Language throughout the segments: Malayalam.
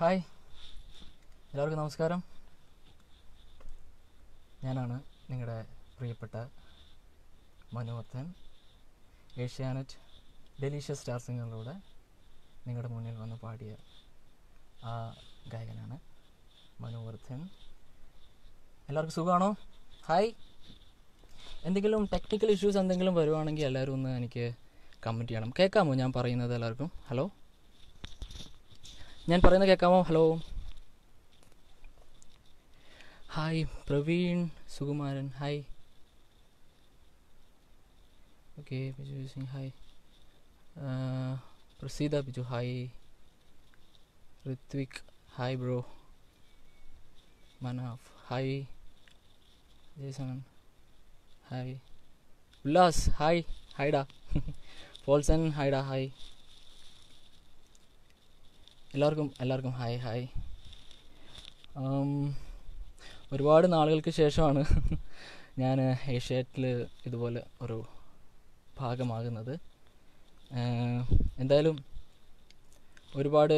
ഹായ് എല്ലാവർക്കും നമസ്കാരം ഞാനാണ് നിങ്ങളുടെ പ്രിയപ്പെട്ട മനോത്തൻ ഏഷ്യാനെറ്റ് ഡെലീഷ്യസ് സ്റ്റാർ സിംഗറിലൂടെ നിങ്ങളുടെ മുന്നിൽ വന്ന് പാടിയ ആ ഗായകനാണ് മനോവർദ്ധൻ എല്ലാവർക്കും സുഖമാണോ ഹായ് എന്തെങ്കിലും ടെക്നിക്കൽ ഇഷ്യൂസ് എന്തെങ്കിലും വരുവാണെങ്കിൽ എല്ലാവരും ഒന്ന് എനിക്ക് കമൻറ്റ് ചെയ്യണം കേൾക്കാമോ ഞാൻ പറയുന്നത് എല്ലാവർക്കും ഹലോ ഞാൻ പറയുന്നത് കേൾക്കാമോ hello hi Praveen Sukumaran hi okay Biju Singh hi Praseetha Biju hi Rithwik hi bro Manaf hi Jayasanan hi Ullas hi ഹായ്ഡാ പോൾസൻ ഹായ്ഡാ ഹായ് എല്ലാവർക്കും എല്ലാവർക്കും ഹായ് ഹായ് ഒരുപാട് നാളുകൾക്ക് ശേഷമാണ് ഞാൻ ഏഷ്യാറ്റിൽ ഇതുപോലെ ഒരു ഭാഗമാകുന്നത് എന്തായാലും ഒരുപാട്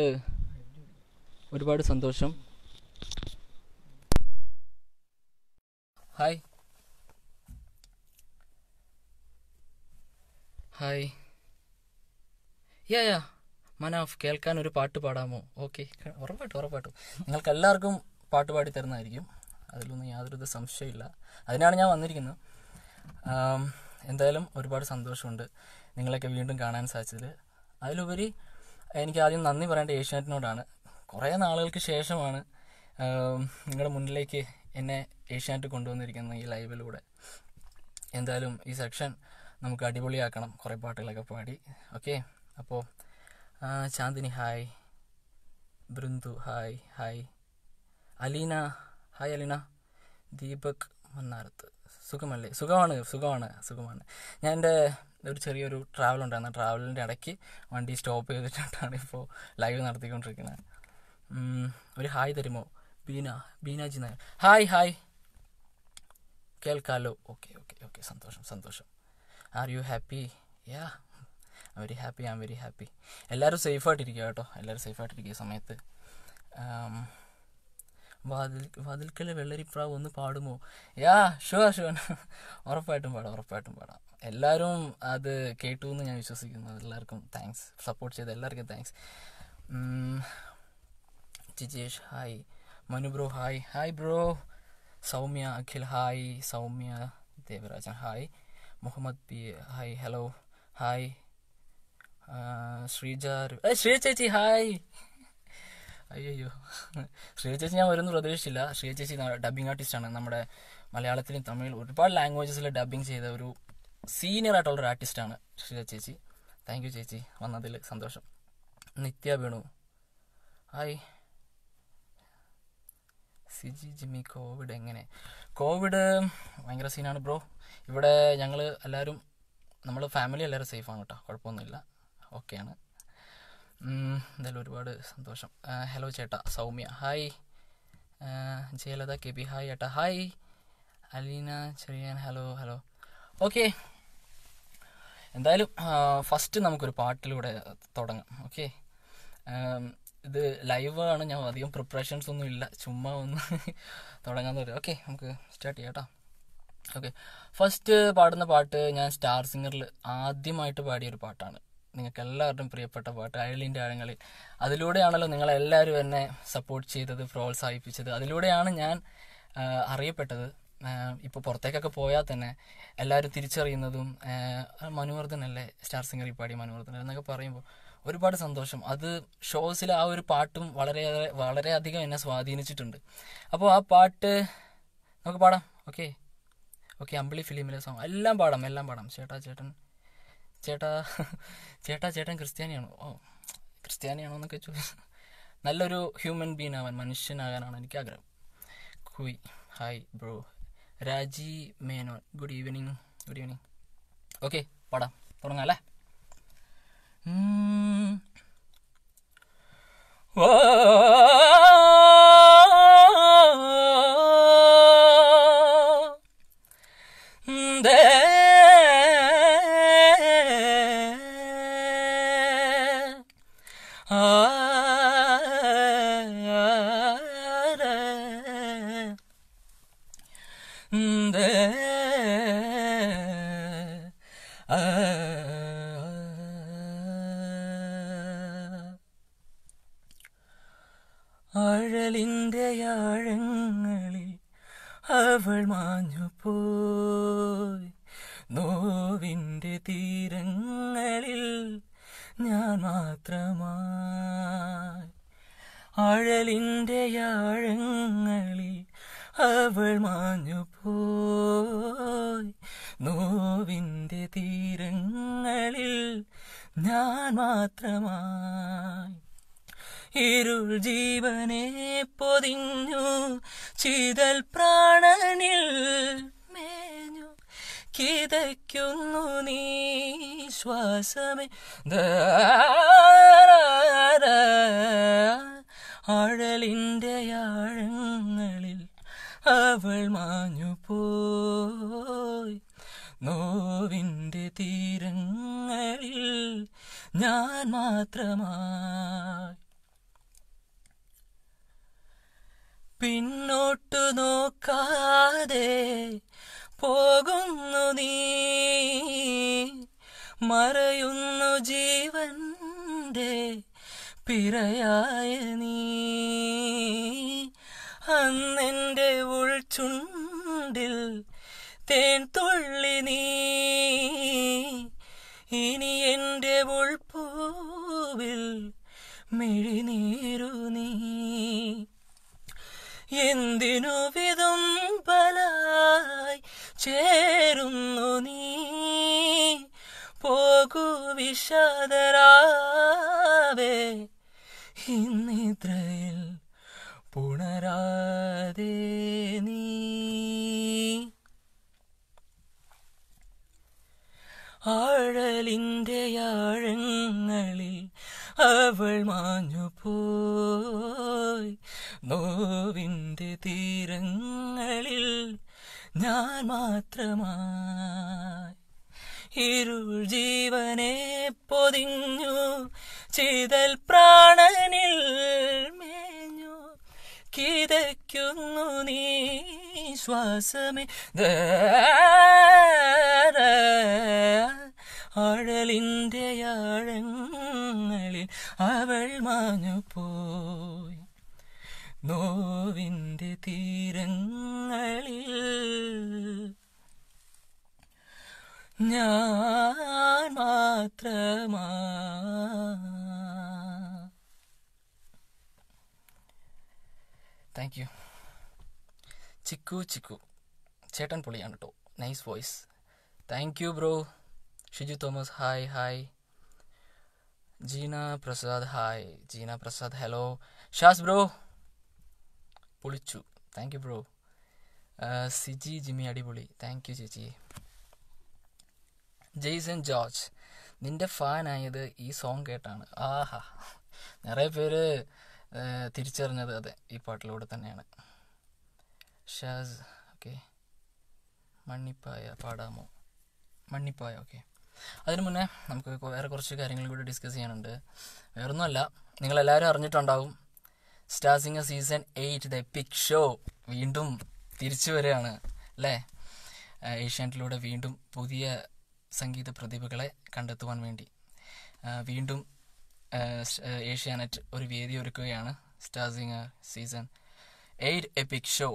ഒരുപാട് സന്തോഷം hi hi yeah yeah Manaf കേൾക്കാൻ ഒരു പാട്ട് പാടാമോ ഓക്കെ ഉറപ്പായിട്ടും ഉറപ്പായിട്ടും നിങ്ങൾക്ക് എല്ലാവർക്കും പാട്ട് പാടി തരുന്നതായിരിക്കും അതിലൊന്നും യാതൊരുവിധ സംശയമില്ല അതിനാണ് ഞാൻ വന്നിരിക്കുന്നത് എന്തായാലും ഒരുപാട് സന്തോഷമുണ്ട് നിങ്ങളെയൊക്കെ വീണ്ടും കാണാൻ സാധിച്ചതിൽ അതിലുപരി എനിക്ക് ആദ്യം നന്ദി പറയേണ്ട ഏഷ്യാനെറ്റിനോടാണ് കുറേ നാളുകൾക്ക് ശേഷമാണ് നിങ്ങളുടെ മുന്നിലേക്ക് എന്നെ ഏഷ്യാനെറ്റ് കൊണ്ടുവന്നിരിക്കുന്നത് ഈ ലൈവിലൂടെ എന്തായാലും ഈ സെക്ഷൻ നമുക്ക് അടിപൊളിയാക്കണം കുറേ പാട്ടുകളൊക്കെ പാടി ഓക്കെ അപ്പോൾ Chandini hi Brindu hi hi Aleena hi Aleena Deepak Mannarath സുഖമല്ലേ സുഖമാണ് സുഖമാണ് സുഖമാണ് ഞാൻ എൻ്റെ ഒരു ചെറിയൊരു ട്രാവൽ ഉണ്ടായിരുന്നു ട്രാവലിൻ്റെ ഇടയ്ക്ക് വണ്ടി സ്റ്റോപ്പ് ചെയ്തിട്ടാണ് ഇപ്പോൾ ലൈവ് നടത്തിക്കൊണ്ടിരിക്കുന്നത് ഒരു ഹായ് തരുമോ ബീന ബീനാജി നായർ ഹായ് ഹായ് കേൾക്കാലോ ഓക്കെ ഓക്കെ ഓക്കെ സന്തോഷം സന്തോഷം are you happy yeah I very happy I am very happy എല്ലാവരും സേഫായിട്ടിരിക്കുക കേട്ടോ എല്ലാവരും സേഫായിട്ടിരിക്കുക സമയത്ത് വാതിൽ വാതിൽക്കൽ വെള്ളരിപ്രാവ് ഒന്ന് പാടുമോ യാ ഷുവർ ഷുവർ ഉറപ്പായിട്ടും പാടാം ഉറപ്പായിട്ടും പാടാം എല്ലാവരും അത് കേട്ടു എന്ന് ഞാൻ വിശ്വസിക്കുന്നു എല്ലാവർക്കും താങ്ക്സ് സപ്പോർട്ട് ചെയ്ത എല്ലാവർക്കും thanks Jijesh hi Manu bro hi hi bro Soumya Akhil hi Soumya Devarajan hi Muhammad P hi hello hi Uh, Sreeja Sree ചേച്ചി ഹായ് അയ്യോ ശ്രീ ചേച്ചി ഞാൻ വരുന്നു പ്രതീക്ഷിച്ചില്ല ശ്രീ ചേച്ചി ഡബിങ് ആർട്ടിസ്റ്റാണ് നമ്മുടെ മലയാളത്തിലും തമിഴിലും ഒരുപാട് ലാംഗ്വേജസിൽ ഡബിങ് ചെയ്ത ഒരു സീനിയർ ആയിട്ടുള്ള ഒരു ആർട്ടിസ്റ്റാണ് ശ്രീജ ചേച്ചി താങ്ക് യു ചേച്ചി വന്നതിൽ സന്തോഷം Nithya Venu hi Siji Jimmy covid എങ്ങനെ കോവിഡ് ഭയങ്കര സീനാണ് ബ്രോ ഇവിടെ ഞങ്ങൾ എല്ലാവരും നമ്മൾ ഫാമിലി എല്ലാവരും സേഫാണ് കേട്ടോ കുഴപ്പമൊന്നുമില്ല ഓക്കെയാണ് എന്തായാലും ഒരുപാട് സന്തോഷം ഹലോ ചേട്ടാ Soumya hi Jayalatha K B hi ചേട്ടാ hi Aleena Cheriyan hello hello okay എന്തായാലും ഫസ്റ്റ് നമുക്കൊരു പാട്ടിലൂടെ തുടങ്ങാം ഓക്കെ ഇത് ലൈവ് ആണ് ഞാൻ അധികം പ്രിപ്പറേഷൻസ് ഒന്നും ഇല്ല ചുമ്മാ ഒന്ന് തുടങ്ങാമെന്ന് പറയാം ഓക്കെ നമുക്ക് സ്റ്റാർട്ട് ചെയ്യാം കേട്ടോ ഓക്കെ ഫസ്റ്റ് പാടുന്ന പാട്ട് ഞാൻ സ്റ്റാർ സിംഗറിൽ ആദ്യമായിട്ട് പാടിയൊരു പാട്ടാണ് നിങ്ങൾക്ക് എല്ലാവരുടെയും പ്രിയപ്പെട്ട പാട്ട് അയലിൻ്റെ ആഴങ്ങളിൽ അതിലൂടെയാണല്ലോ നിങ്ങളെല്ലാവരും എന്നെ സപ്പോർട്ട് ചെയ്തത് പ്രോത്സാഹിപ്പിച്ചത് അതിലൂടെയാണ് ഞാൻ അറിയപ്പെട്ടത് ഇപ്പോൾ പുറത്തേക്കൊക്കെ പോയാൽ തന്നെ എല്ലാവരും തിരിച്ചറിയുന്നതും മനുവർദ്ധനല്ലേ സ്റ്റാർ സിംഗർ പാടി മനുവർദ്ധൻ എന്നൊക്കെ പറയുമ്പോൾ ഒരുപാട് സന്തോഷം അത് ഷോസിലെ ആ ഒരു പാട്ടും വളരെയേറെ വളരെയധികം എന്നെ സ്വാധീനിച്ചിട്ടുണ്ട് അപ്പോൾ ആ പാട്ട് നമുക്ക് പാടാം ഓക്കെ ഓക്കെ അമ്പിളി ഫിലിമിലെ സോങ് എല്ലാം പാടാം എല്ലാം പാടാം ചേട്ടാ ചേട്ടൻ ചേട്ടാ ചേട്ടാ ചേട്ടൻ ക്രിസ്ത്യാനിയാണോ ഓ ക്രിസ്ത്യാനിയാണോ എന്നൊക്കെ ചോദിച്ചു നല്ലൊരു ഹ്യൂമൻ ബീൻ ആവാൻ മനുഷ്യനാകാനാണ് എനിക്ക് ആഗ്രഹം കുയ് hi bro Raji Menon good evening good evening okay പടാം തുടങ്ങാം അല്ലേ ഓ ഇരുൾ ജീവനെ പൊതിഞ്ഞു ചിതൽ പ്രാണനിൽ മേഞ്ഞു കിതയ്ക്കുന്നു നീ ശ്വാസമേ ആഴലിൻ്റെ ആഴങ്ങളിൽ അവൾ മാഞ്ഞു പോയി നോവിൻ്റെ തീരങ്ങളിൽ ഞാൻ മാത്രമായി പിന്നോട്ടു നോക്കാതെ പോകുന്നു നീ മറയുന്നു ജീവന്റെ പിറയായ നീ അന്നെൻ്റെ ഉൾച്ചുണ്ടിൽ തേൻ തുള്ളി നീ ഇനി എൻ്റെ ഉൾപ്പൂവിൽ മിഴിനീരു നീ എന്തിനു വിതുമ്പലായി ചേരുന്നു നീ പോകൂ വിഷാദരാവേ ഇന്നിത്രയിൽ പുണരാതെ നീ ആഴലിൻ്റെ ആഴങ്ങളിൽ അവൾ മാഞ്ഞു പോയി നോവിൻ്റെ തീരങ്ങളിൽ ഞാൻ മാത്രമായി ഇരുൾ ജീവനെ പൊതിഞ്ഞു ചിതൽ പ്രാണനിൽ മേഞ്ഞു കിതയ്ക്കുന്നു നീ ശ്വാസമേ ദ ആഴലിൻ്റെ ആഴങ്ങളിൽ അവൾ മാഞ്ഞു പോയി നോവിൻ്റെ തീരങ്ങളിൽ ഞാൻ മാത്രമാ താങ്ക് യു ചിക്കു ചിക്കു ചേട്ടൻ പൊളിയാണ് കേട്ടോ nice voice thank you bro Shiju Thomas hi hi Jeena Prasad hi Jeena Prasad hello Shaz bro പൊളിച്ചു thank you bro Siji Jimmy അടിപൊളി താങ്ക് യു ചേച്ചി ജെയ്സൺ ജോർജ് നിന്റെ ഫാനായത് ഈ സോങ് കേട്ടാണ് ആഹാ നിറയെ പേര് uh, തിരിച്ചറിഞ്ഞത് അതെ ഈ പാട്ടിലൂടെ തന്നെയാണ് ഷാസ് ഓക്കെ മണ്ണിപ്പായ പാടാമോ മണ്ണിപ്പായ ഓക്കെ അതിനു മുന്നേ നമുക്ക് വേറെ കുറച്ച് കാര്യങ്ങൾ കൂടി ഡിസ്കസ് ചെയ്യാനുണ്ട് വേറൊന്നുമല്ല നിങ്ങളെല്ലാവരും അറിഞ്ഞിട്ടുണ്ടാവും star singer season eight the peak show വീണ്ടും തിരിച്ചു വരികയാണ് അല്ലേ ഏഷ്യാനെറ്റിലൂടെ വീണ്ടും പുതിയ സംഗീത പ്രതിഭകളെ കണ്ടെത്തുവാൻ വേണ്ടി വീണ്ടും ഏഷ്യാനെറ്റ് ഒരു വേദി ഒരുക്കുകയാണ് star singer season eight peak show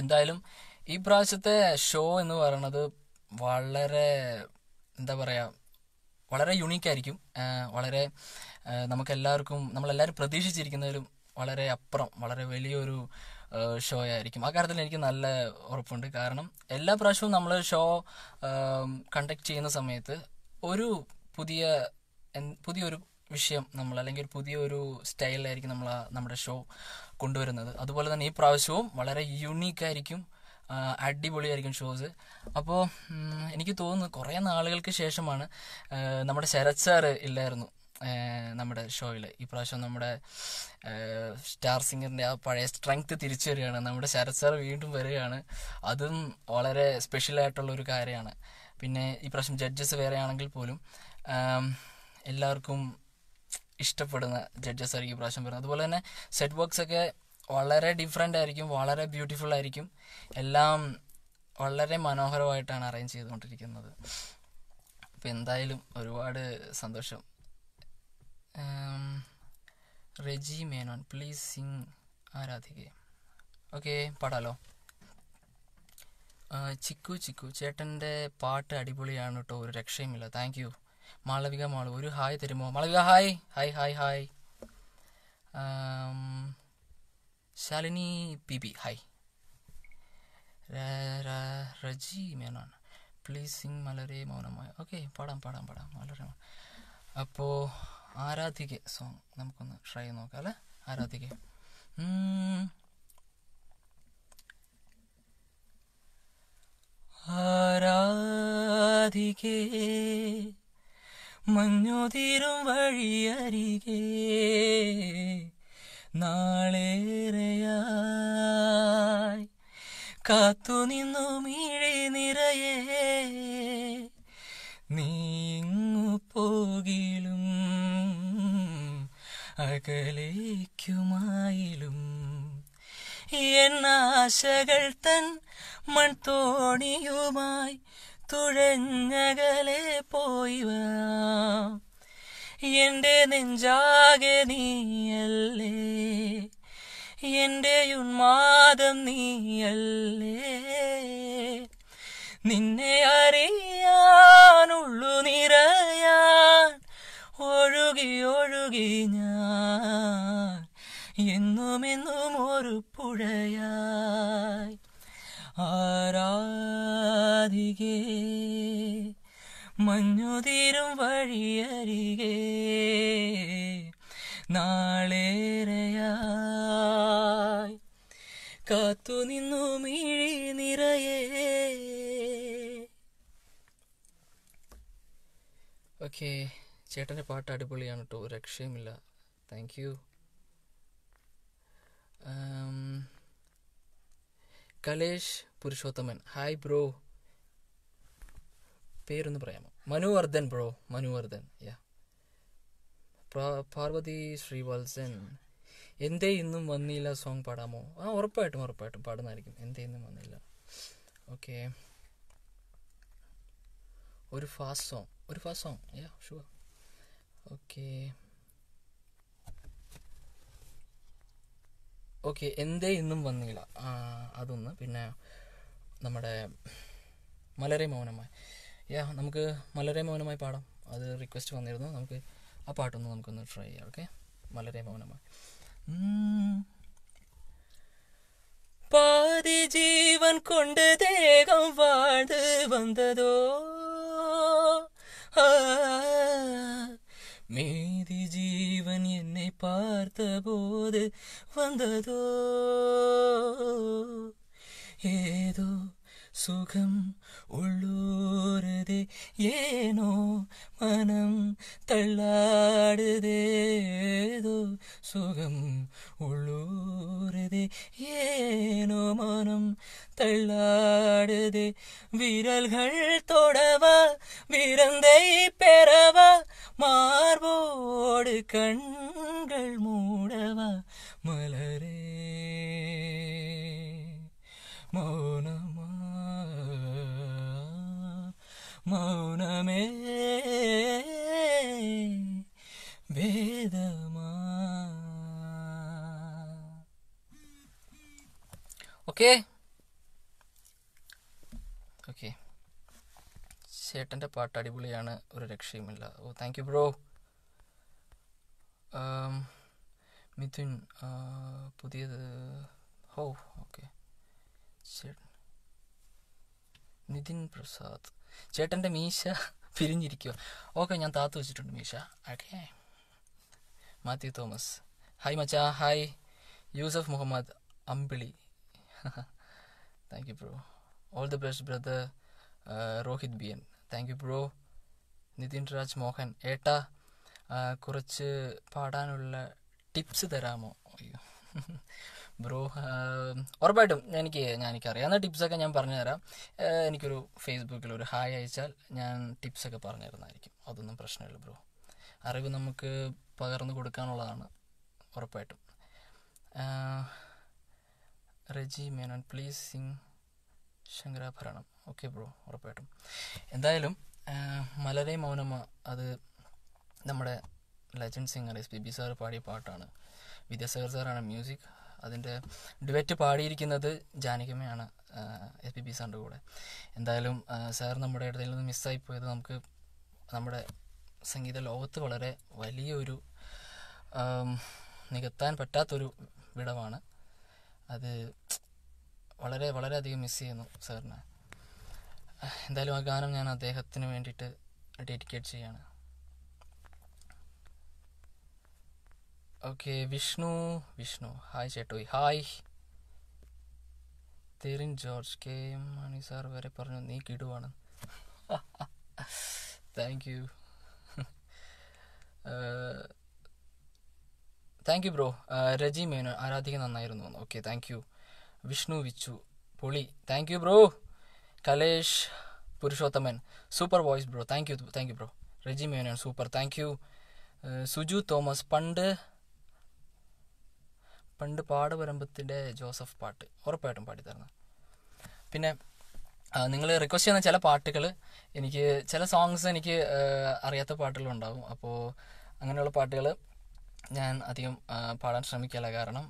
എന്തായാലും ഈ പ്രാവശ്യത്തെ ഷോ എന്ന് പറയുന്നത് വളരെ എന്താ പറയുക വളരെ ആയിരിക്കും വളരെ നമുക്കെല്ലാവർക്കും നമ്മളെല്ലാവരും പ്രതീക്ഷിച്ചിരിക്കുന്നതിലും വളരെ അപ്പുറം വളരെ വലിയൊരു ഷോ ആയിരിക്കും ആ കാര്യത്തിൽ എനിക്ക് നല്ല ഉറപ്പുണ്ട് കാരണം എല്ലാ പ്രാവശ്യവും നമ്മൾ ഷോ കണ്ടക്ട് ചെയ്യുന്ന സമയത്ത് ഒരു പുതിയ പുതിയൊരു വിഷയം നമ്മൾ അല്ലെങ്കിൽ ഒരു പുതിയൊരു സ്റ്റൈലിലായിരിക്കും നമ്മൾ നമ്മുടെ ഷോ കൊണ്ടുവരുന്നത് അതുപോലെ തന്നെ ഈ പ്രാവശ്യവും വളരെ യുണീക്കായിരിക്കും അടിപൊളിയായിരിക്കും ഷോസ് അപ്പോൾ എനിക്ക് തോന്നുന്നു കുറേ നാളുകൾക്ക് ശേഷമാണ് നമ്മുടെ ശരത് സാറ് ഇല്ലായിരുന്നു നമ്മുടെ ഷോയിൽ ഇപ്രാവശ്യം നമ്മുടെ സ്റ്റാർ സിംഗറിൻ്റെ ആ പഴയ സ്ട്രെങ്ത് തിരിച്ചു വരികയാണ് നമ്മുടെ ശരത് സാർ വീണ്ടും വരികയാണ് അതും വളരെ സ്പെഷ്യലായിട്ടുള്ള ഒരു കാര്യമാണ് പിന്നെ ഇപ്രാവശ്യം ജഡ്ജസ് വേറെയാണെങ്കിൽ പോലും എല്ലാവർക്കും ഇഷ്ടപ്പെടുന്ന ജഡ്ജസ് ആയിരിക്കും ഇപ്രാവശ്യം വരുന്നത് അതുപോലെ തന്നെ സെറ്റ് ബോക്സൊക്കെ ഒക്കെ വളരെ ഡിഫറെൻ്റ് ആയിരിക്കും വളരെ ബ്യൂട്ടിഫുൾ ആയിരിക്കും എല്ലാം വളരെ മനോഹരമായിട്ടാണ് അറേഞ്ച് ചെയ്തുകൊണ്ടിരിക്കുന്നത് അപ്പം എന്തായാലും ഒരുപാട് സന്തോഷം റെജി മേനോൻ പ്ലീസ് സിംഗ് ആരാധികെ ഓക്കെ പാടാലോ ചിക്കു ചിക്കു ചേട്ടൻ്റെ പാട്ട് അടിപൊളിയാണ് കേട്ടോ ഒരു രക്ഷയുമില്ല താങ്ക് യു മാളവിക മാളു ഒരു ഹായ് തരുമോ Malavika hi hi hi hi Shalini P P hi Reji Menon please sing വളരെ മൗനമായി ഓക്കെ പാടാം പാടാം പാടാം വളരെ അപ്പോൾ ആരാധിക സോങ് നമുക്കൊന്ന് ട്രൈ ചെയ്ത് നോക്കാം അല്ലേ ആരാധിക ആരാധികേ മഞ്ഞുതിരും വഴിയരികേ നാളേറെയായി നിന്നു മീഴി നിറയേ നീങ്ങു പോകിലും അകലേക്കുമായിലും എന്നാശകൾ തൻ മൺതോണിയുമായി തുഴഞ്ഞകലെ വാ എൻ്റെ നെഞ്ചാകെ നീയല്ലേ എൻ്റെ ഉന്മാദം നീയല്ലേ നിന്നെ അറിയാനുള്ളു നിറയാൻ ഒഴുകി ഒഴുകി ഞാൻ എന്നും ഒരു പുഴയായി ആരാധികേ മഞ്ഞുതീരും വഴിയരികെ നാളേറെയായി നിന്നു മിഴി നിറയെ ഓക്കെ ചേട്ടൻ്റെ പാട്ട് അടിപൊളിയാണ് കേട്ടോ രക്ഷയുമില്ല thank you Kalesh Purushothaman hi bro പേരൊന്ന് പറയാമോ മനുവർദ്ധൻ ബ്രോ മനുവർദ്ധൻ യാ പാർവതി ശ്രീവത്സൻ എന്തേ ഇന്നും വന്നില്ല സോങ് പാടാമോ ആ ഉറപ്പായിട്ടും ഉറപ്പായിട്ടും പാടുന്നതായിരിക്കും എന്തേ ഇന്നും വന്നില്ല ഓക്കെ ഒരു ഫാസ്റ്റ് സോങ് ഒരു fast song yeah sure okay okay എന്തേ ഇന്നും വന്നില്ല അതൊന്ന് പിന്നെ നമ്മുടെ മലരെ മൗനമായി യാ നമുക്ക് മലരെ മൗനമായി പാടാം അത് റിക്വസ്റ്റ് വന്നിരുന്നു നമുക്ക് ആ പാട്ടൊന്ന് നമുക്കൊന്ന് ട്രൈ ചെയ്യാം ഓക്കെ വളരെ മൗനമായി പാതി ജീവൻ കൊണ്ട് ദേഹം வாழ்ந்து വന്നതോ மீதி ജീവൻ എന്നെ പാർത്ത പോത് വന്നതോ ഏതോ സുഖം உள்ளூருதே ஏனோ மனம் தள்ளாடுதேதோ சுகம் உள்ளூருதே ஏனோ மனம் தள்ளாடுதே விரல்கள் தொடவா விரந்தை பெறவா மார்போடு கண்கள் மூடவா மலரே மோ മൗനമേ വേദമാ ഓക്കെ ഓക്കെ ചേട്ടൻ്റെ പാട്ട് അടിപൊളിയാണ് ഒരു രക്ഷയുമില്ല ഓ താങ്ക് യു ബ്രോ മിഥുൻ പുതിയത് ഹോ ഓക്കെ നിതിൻ പ്രസാദ് ചേട്ടൻ്റെ മീശ പിരിഞ്ഞിരിക്കുക ഓക്കെ ഞാൻ താത്തു വെച്ചിട്ടുണ്ട് മീശ ഓക്കെ മാത്യു തോമസ് ഹായ് മച്ചാ hi Yousuf Muhammad Ambili thank you bro all the best brother Rohit Biyan thank you bro Nithin Raj Mohan ഏട്ടാ uh, കുറച്ച് പാടാനുള്ള ടിപ്സ് തരാമോ അയ്യോ ബ്രോ ഉറപ്പായിട്ടും എനിക്ക് ഞാൻ എന്നാൽ ടിപ്സൊക്കെ ഞാൻ പറഞ്ഞുതരാം എനിക്കൊരു ഫേസ്ബുക്കിൽ ഒരു ഹായ് അയച്ചാൽ ഞാൻ ടിപ്സൊക്കെ പറഞ്ഞു തരുന്നതായിരിക്കും അതൊന്നും പ്രശ്നമില്ല ബ്രോ അറിവ് നമുക്ക് പകർന്നു കൊടുക്കാനുള്ളതാണ് ഉറപ്പായിട്ടും Reji Menon please sing Shankarabharanam okay bro ഉറപ്പായിട്ടും എന്തായാലും മലരെ മൗനമ അത് നമ്മുടെ legend singer S P B sir പാടിയ പാട്ടാണ് വിദ്യാസാഗർ സാറാണ് മ്യൂസിക് അതിൻ്റെ ഡിബേറ്റ് പാടിയിരിക്കുന്നത് ജാനകിമ്മയാണ് എസ് പി ബി സാറിൻ്റെ കൂടെ എന്തായാലും സാർ നമ്മുടെ ഇടയിൽ നിന്ന് മിസ്സായിപ്പോയത് നമുക്ക് നമ്മുടെ സംഗീത ലോകത്ത് വളരെ വലിയൊരു നികത്താൻ പറ്റാത്തൊരു വിടവാണ് അത് വളരെ വളരെയധികം മിസ് ചെയ്യുന്നു സാറിനെ എന്തായാലും ആ ഗാനം ഞാൻ അദ്ദേഹത്തിന് വേണ്ടിയിട്ട് ഡെഡിക്കേറ്റ് ചെയ്യാണ് ഓക്കെ വിഷ്ണു വിഷ്ണു ഹായ് ചേട്ടോ hi Therin George K M Mani sir വരെ പറഞ്ഞു നീ കിടുവാണ് thank you thank you bro Reji Menon ആരാധിക നന്നായിരുന്നു okay thank you Vishnu Vichu പൊളി thank you bro Kalesh Purushothaman super voice bro thank you thank you bro Reji Meno super thank you Suju Thomas പണ്ട് പണ്ട് പാടപരമ്പത്തിൻ്റെ ജോസഫ് പാട്ട് ഉറപ്പായിട്ടും പാടിത്തരണം പിന്നെ നിങ്ങൾ റിക്വസ്റ്റ് ചെയ്യുന്ന ചില പാട്ടുകൾ എനിക്ക് ചില സോങ്സ് എനിക്ക് അറിയാത്ത പാട്ടുകളുണ്ടാവും അപ്പോൾ അങ്ങനെയുള്ള പാട്ടുകൾ ഞാൻ അധികം പാടാൻ ശ്രമിക്കില്ല കാരണം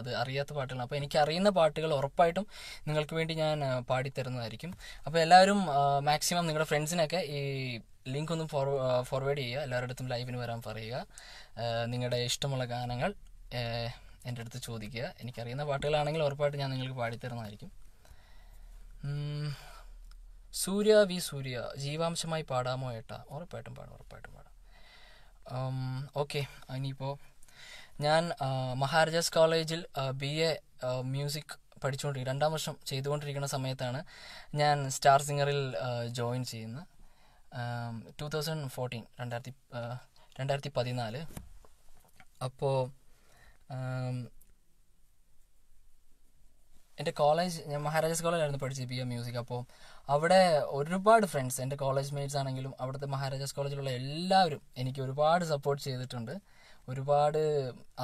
അത് അറിയാത്ത പാട്ടുകൾ അപ്പോൾ എനിക്ക് അറിയുന്ന പാട്ടുകൾ ഉറപ്പായിട്ടും നിങ്ങൾക്ക് വേണ്ടി ഞാൻ പാടിത്തരുന്നതായിരിക്കും അപ്പോൾ എല്ലാവരും മാക്സിമം നിങ്ങളുടെ ഫ്രണ്ട്സിനൊക്കെ ഈ ലിങ്ക് ഒന്ന് ഫോർവേഡ് ചെയ്യുക എല്ലാവരുടെ അടുത്തും ലൈവിന് വരാൻ പറയുക നിങ്ങളുടെ ഇഷ്ടമുള്ള ഗാനങ്ങൾ എൻ്റെ അടുത്ത് ചോദിക്കുക എനിക്കറിയുന്ന പാട്ടുകളാണെങ്കിൽ ഉറപ്പായിട്ട് ഞാൻ നിങ്ങൾക്ക് പാടിത്തരുന്നതായിരിക്കും സൂര്യ വി സൂര്യ ജീവാംശമായി പാടാമോ ഏട്ടാ ഉറപ്പായിട്ടും പാടാം ഉറപ്പായിട്ടും പാടാം ഓക്കെ ഇനിയിപ്പോൾ ഞാൻ മഹാരാജാസ് കോളേജിൽ ബി എ മ്യൂസിക് പഠിച്ചുകൊണ്ടിരിക്കും രണ്ടാം വർഷം ചെയ്തുകൊണ്ടിരിക്കുന്ന സമയത്താണ് ഞാൻ സ്റ്റാർ സിംഗറിൽ ജോയിൻ ചെയ്യുന്നത് ടു തൗസൻഡ് ഫോർട്ടീൻ രണ്ടായിരത്തി രണ്ടായിരത്തി പതിനാല് അപ്പോൾ എൻ്റെ കോളേജ് ഞാൻ മഹാരാജാസ് കോളേജിലായിരുന്നു പഠിച്ചത് പി എം മ്യൂസിക് അപ്പോൾ അവിടെ ഒരുപാട് ഫ്രണ്ട്സ് എൻ്റെ കോളേജ് മേറ്റ്സ് ആണെങ്കിലും അവിടുത്തെ മഹാരാജാസ് കോളേജിലുള്ള എല്ലാവരും എനിക്ക് ഒരുപാട് സപ്പോർട്ട് ചെയ്തിട്ടുണ്ട് ഒരുപാട്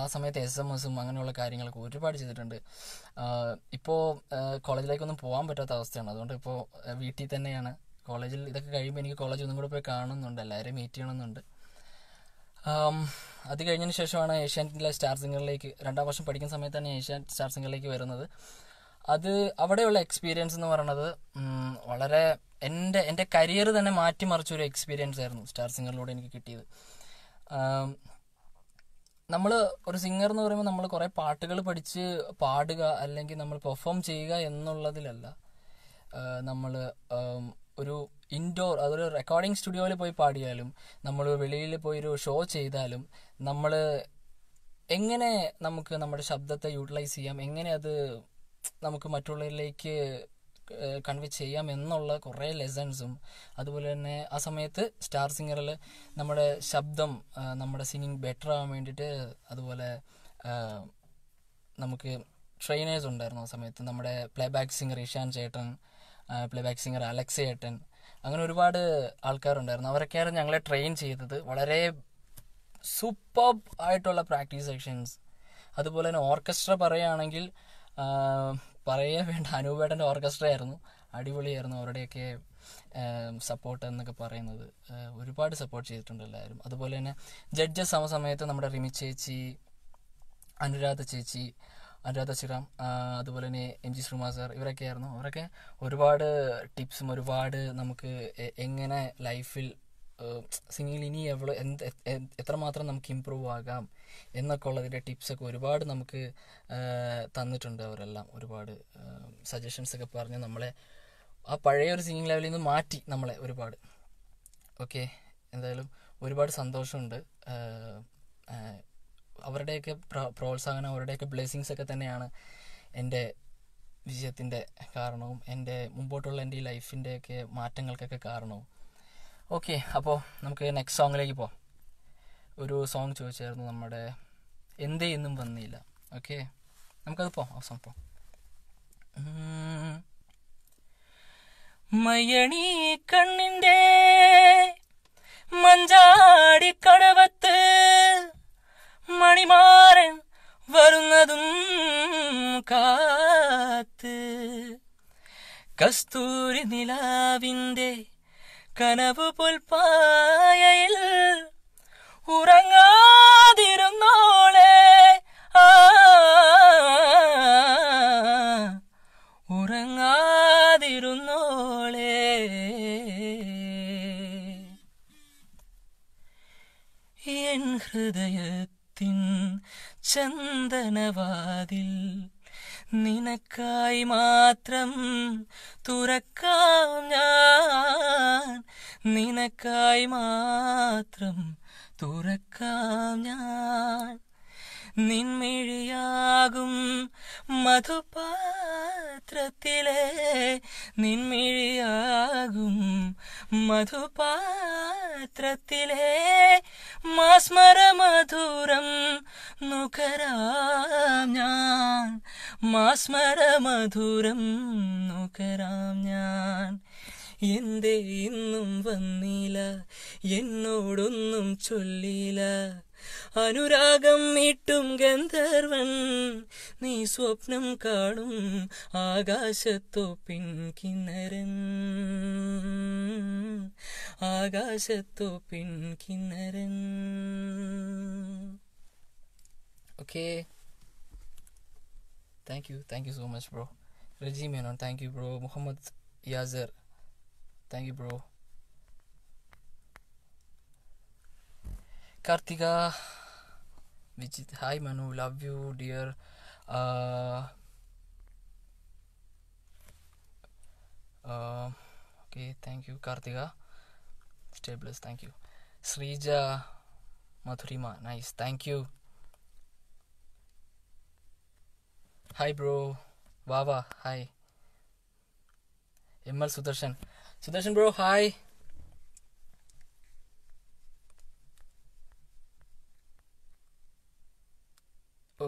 ആ സമയത്ത് എസ് എം എസും അങ്ങനെയുള്ള കാര്യങ്ങളൊക്കെ ഒരുപാട് ചെയ്തിട്ടുണ്ട് ഇപ്പോൾ കോളേജിലേക്കൊന്നും പോകാൻ പറ്റാത്ത അവസ്ഥയാണ് അതുകൊണ്ട് ഇപ്പോൾ വീട്ടിൽ തന്നെയാണ് കോളേജിൽ ഇതൊക്കെ കഴിയുമ്പോൾ എനിക്ക് കോളേജ് ഒന്നും കൂടെ പോയി കാണുന്നുണ്ട് എല്ലാവരെയും മീറ്റ് ചെയ്യണമെന്നുണ്ട് അത് കഴിഞ്ഞതിന് ശേഷമാണ് ഏഷ്യാനെറ്റിലെ സ്റ്റാർ സിംഗറിലേക്ക് രണ്ടാം വർഷം പഠിക്കുന്ന സമയത്ത് തന്നെ ഏഷ്യാനെറ്റ് സ്റ്റാർ സിംഗറിലേക്ക് വരുന്നത് അത് അവിടെയുള്ള എക്സ്പീരിയൻസ് എന്ന് പറയുന്നത് വളരെ എൻ്റെ എൻ്റെ കരിയർ തന്നെ മാറ്റിമറിച്ച ഒരു എക്സ്പീരിയൻസ് ആയിരുന്നു സ്റ്റാർ സിംഗറിലൂടെ എനിക്ക് കിട്ടിയത് നമ്മൾ ഒരു സിംഗർ എന്ന് പറയുമ്പോൾ നമ്മൾ കുറേ പാട്ടുകൾ പഠിച്ച് പാടുക അല്ലെങ്കിൽ നമ്മൾ പെർഫോം ചെയ്യുക എന്നുള്ളതിലല്ല നമ്മൾ ഒരു ഇൻഡോർ അതൊരു റെക്കോർഡിംഗ് സ്റ്റുഡിയോയിൽ പോയി പാടിയാലും നമ്മൾ വെളിയിൽ പോയി ഒരു ഷോ ചെയ്താലും നമ്മൾ എങ്ങനെ നമുക്ക് നമ്മുടെ ശബ്ദത്തെ യൂട്ടിലൈസ് ചെയ്യാം എങ്ങനെ അത് നമുക്ക് മറ്റുള്ളവരിലേക്ക് കൺവേ ചെയ്യാം എന്നുള്ള കുറേ ലെസൺസും അതുപോലെ തന്നെ ആ സമയത്ത് സ്റ്റാർ സിംഗറിൽ നമ്മുടെ ശബ്ദം നമ്മുടെ സിംഗിങ് ബെറ്റർ ആവാൻ വേണ്ടിയിട്ട് അതുപോലെ നമുക്ക് ട്രെയിനേഴ്സ് ഉണ്ടായിരുന്നു ആ സമയത്ത് നമ്മുടെ പ്ലേ ബാക്ക് സിംഗർ ഇഷാൻ ചേട്ടൻ പ്ലേ ബാക്ക് സിംഗർ അലക്സ് ചേട്ടൻ അങ്ങനെ ഒരുപാട് ആൾക്കാരുണ്ടായിരുന്നു അവരൊക്കെയാണ് ഞങ്ങളെ ട്രെയിൻ ചെയ്തത് വളരെ സൂപ്പർ ആയിട്ടുള്ള പ്രാക്ടീസ് സെക്ഷൻസ് അതുപോലെ തന്നെ ഓർക്കസ്ട്ര പറയുകയാണെങ്കിൽ പറയേ വേണ്ട അനൂപേട്ടൻ്റെ ഓർക്കസ്ട്ര ആയിരുന്നു അടിപൊളിയായിരുന്നു അവരുടെയൊക്കെ സപ്പോർട്ട് എന്നൊക്കെ പറയുന്നത് ഒരുപാട് സപ്പോർട്ട് ചെയ്തിട്ടുണ്ട് എല്ലാവരും അതുപോലെ തന്നെ ജഡ്ജസ് സമസമയത്ത് നമ്മുടെ റിമി ചേച്ചി അനുരാധ ചേച്ചി അനുരാധ ശ്രീറാം അതുപോലെ തന്നെ എം ജി ശ്രീമാ സാർ ഇവരൊക്കെ ആയിരുന്നു അവരൊക്കെ ഒരുപാട് ടിപ്സും ഒരുപാട് നമുക്ക് എങ്ങനെ ലൈഫിൽ സിംഗിങ്ങിൽ ഇനി എവിടെ എന്ത് എത്രമാത്രം നമുക്ക് ഇമ്പ്രൂവ് ആകാം എന്നൊക്കെ ഉള്ളതിൻ്റെ ടിപ്സൊക്കെ ഒരുപാട് നമുക്ക് തന്നിട്ടുണ്ട് അവരെല്ലാം ഒരുപാട് സജഷൻസ് ഒക്കെ പറഞ്ഞ് നമ്മളെ ആ പഴയ ഒരു സിംഗിങ് ലെവലിൽ നിന്ന് മാറ്റി നമ്മളെ ഒരുപാട് ഓക്കെ എന്തായാലും ഒരുപാട് സന്തോഷമുണ്ട് അവരുടെയൊക്കെ പ്രോത്സാഹനം അവരുടെയൊക്കെ ബ്ലെസ്സിങ്സ് ഒക്കെ തന്നെയാണ് എൻ്റെ വിജയത്തിൻ്റെ കാരണവും എൻ്റെ മുമ്പോട്ടുള്ള എൻ്റെ ഈ ലൈഫിൻ്റെയൊക്കെ മാറ്റങ്ങൾക്കൊക്കെ കാരണവും ഓക്കെ അപ്പോൾ നമുക്ക് നെക്സ്റ്റ് സോങ്ങിലേക്ക് പോ ഒരു സോങ് ചോദിച്ചായിരുന്നു നമ്മുടെ എന്തേ എന്നും വന്നില്ല ഓക്കെ നമുക്കത് പോകാം അവസാനം പോ മയണി കണ്ണിൻ്റെ മഞ്ചാടി കടവത്ത് മണിമാരൻ വരുന്നതും കാത്ത് കസ്തൂരി നിലാവിൻ്റെ കനവ് പുൽപ്പായയിൽ ഉറങ്ങാതിരുന്നോളെ ഉറങ്ങാതിരുന്നോളെ എൻ ഹൃദയ ചന്ദ്രത്തിൻ ചന്ദനവാതിൽ നിനക്കായി മാത്രം തുറക്കാം ഞാൻ നിനക്കായി മാത്രം തുറക്കാം ഞാൻ നിൻമിഴിയാകും മധുപാത്രത്തിലെ നിൻമിഴിയാകും മധുപാത്രത്തിലെ മാസ്മര മധുരം നുകരാം ഞാൻ മാസ്മര മധുരം നുകരാം ഞാൻ എന്തേ ഇന്നും വന്നില്ല എന്നോടൊന്നും ചൊല്ലില്ല അനുരാഗം ഇട്ടും ഗന്ധർവൻ നീ സ്വപ്നം കാണും ആകാശത്തൊപ്പിൻ കിന്നരൻ ആകാശത്തൊപ്പിൻ കിന്നരൻ okay thank you thank you so much bro Reji Menon thank you bro Muhammad Yasar thank you bro Kartika, which is hi Manu, love you, dear. Uh, uh, okay, thank you, Kartika. Stay blessed, thank you. Srija Mathurima, nice, thank you. Hi, bro. Vava, hi. Immal Sudarshan. Sudarshan, bro, hi.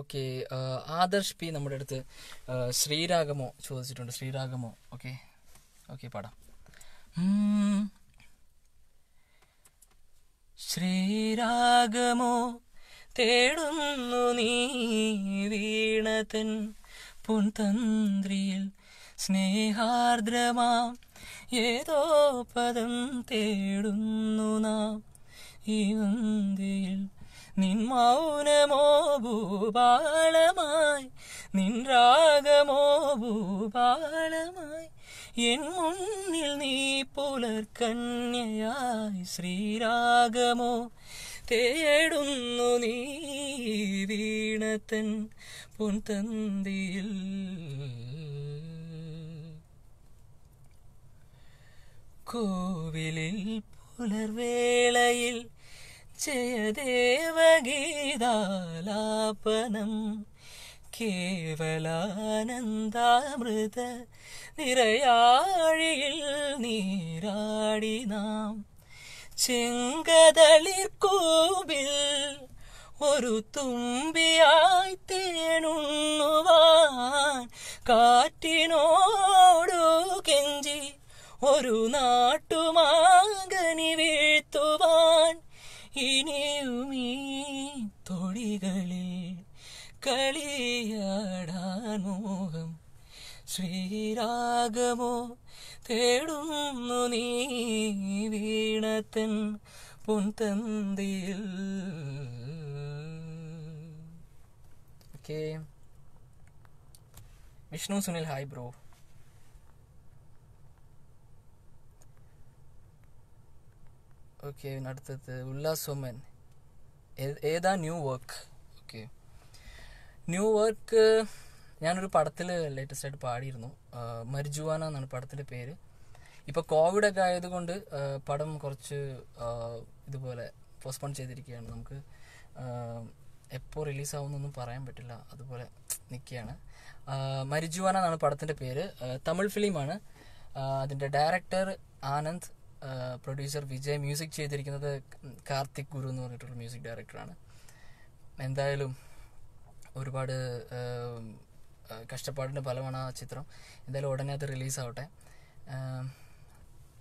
Okay Adarsh P നമ്മുടെ അടുത്ത് ശ്രീരാഗമോ ചോദിച്ചിട്ടുണ്ട് ശ്രീരാഗമോ ഓക്കെ ഓക്കെ പാടാം ശ്രീരാഗമോ തേടുന്നു നീ വീണതൻ തന്ത്രിയിൽ സ്നേഹാർദ്രമാം ഏതോ പദം തേടുന്നു നാം ഈ വന്തിയിൽ നിൻ മൗനമോ ഭൂപാളമായി നിൻ രാഗമോ ഭൂപാളമായി എൻ മുന്നിൽ നീ പുലർക്കന്യയായി ശ്രീരാഗമോ തേടുന്നു നീ വീണത്തൻ പൊൻതന്തിയിൽ കോവിലിൽ പുലർവേളയിൽ ജയദേവഗീതാലാപനം കേവലാനന്ദാമൃത നിറയാഴിയിൽ നീരാടി നാം ചെങ്കതളിർക്കൂവിൽ ഒരു തുമ്പിയായി തേണുണ്ണുവാൻ കാറ്റിനോടു കെഞ്ചി ഒരു നാട്ടുമാകനി വീഴ്ത്തുവാൻ ഈ തൊടികളിൽ കളിയാടാൻ ശ്രീരാഗമോ തേടുന്നു നീ വീണത്തൻ പൊൻതന്തിയിൽ okay Vishnu Sunil hi bro okay അടുത്തത് ഉല്ലാസ് ഒമൻ ഏതാ new work okay new work ഞാനൊരു പടത്തിൽ ലേറ്റസ്റ്റ് ആയിട്ട് പാടിയിരുന്നു മരിജുവാന എന്നാണ് പടത്തിൻ്റെ പേര് ഇപ്പോൾ കോവിഡൊക്കെ ആയതുകൊണ്ട് പടം കുറച്ച് ഇതുപോലെ പോസ്റ്റ്പോൺ ചെയ്തിരിക്കുകയാണ് നമുക്ക് എപ്പോൾ റിലീസാവുമെന്നൊന്നും പറയാൻ പറ്റില്ല അതുപോലെ നിൽക്കുകയാണ് മരിജുവാന എന്നാണ് പടത്തിൻ്റെ പേര് തമിഴ് ഫിലിമാണ് അതിൻ്റെ director Anand producer Vijay music ചെയ്തിരിക്കുന്നത് കാർത്തിക് ഗുരു എന്ന് പറഞ്ഞിട്ടുള്ള മ്യൂസിക് ഡയറക്ടറാണ് എന്തായാലും ഒരുപാട് കഷ്ടപ്പാടിൻ്റെ ഫലമാണ് ആ ചിത്രം എന്തായാലും ഉടനെ അത് റിലീസാവട്ടെ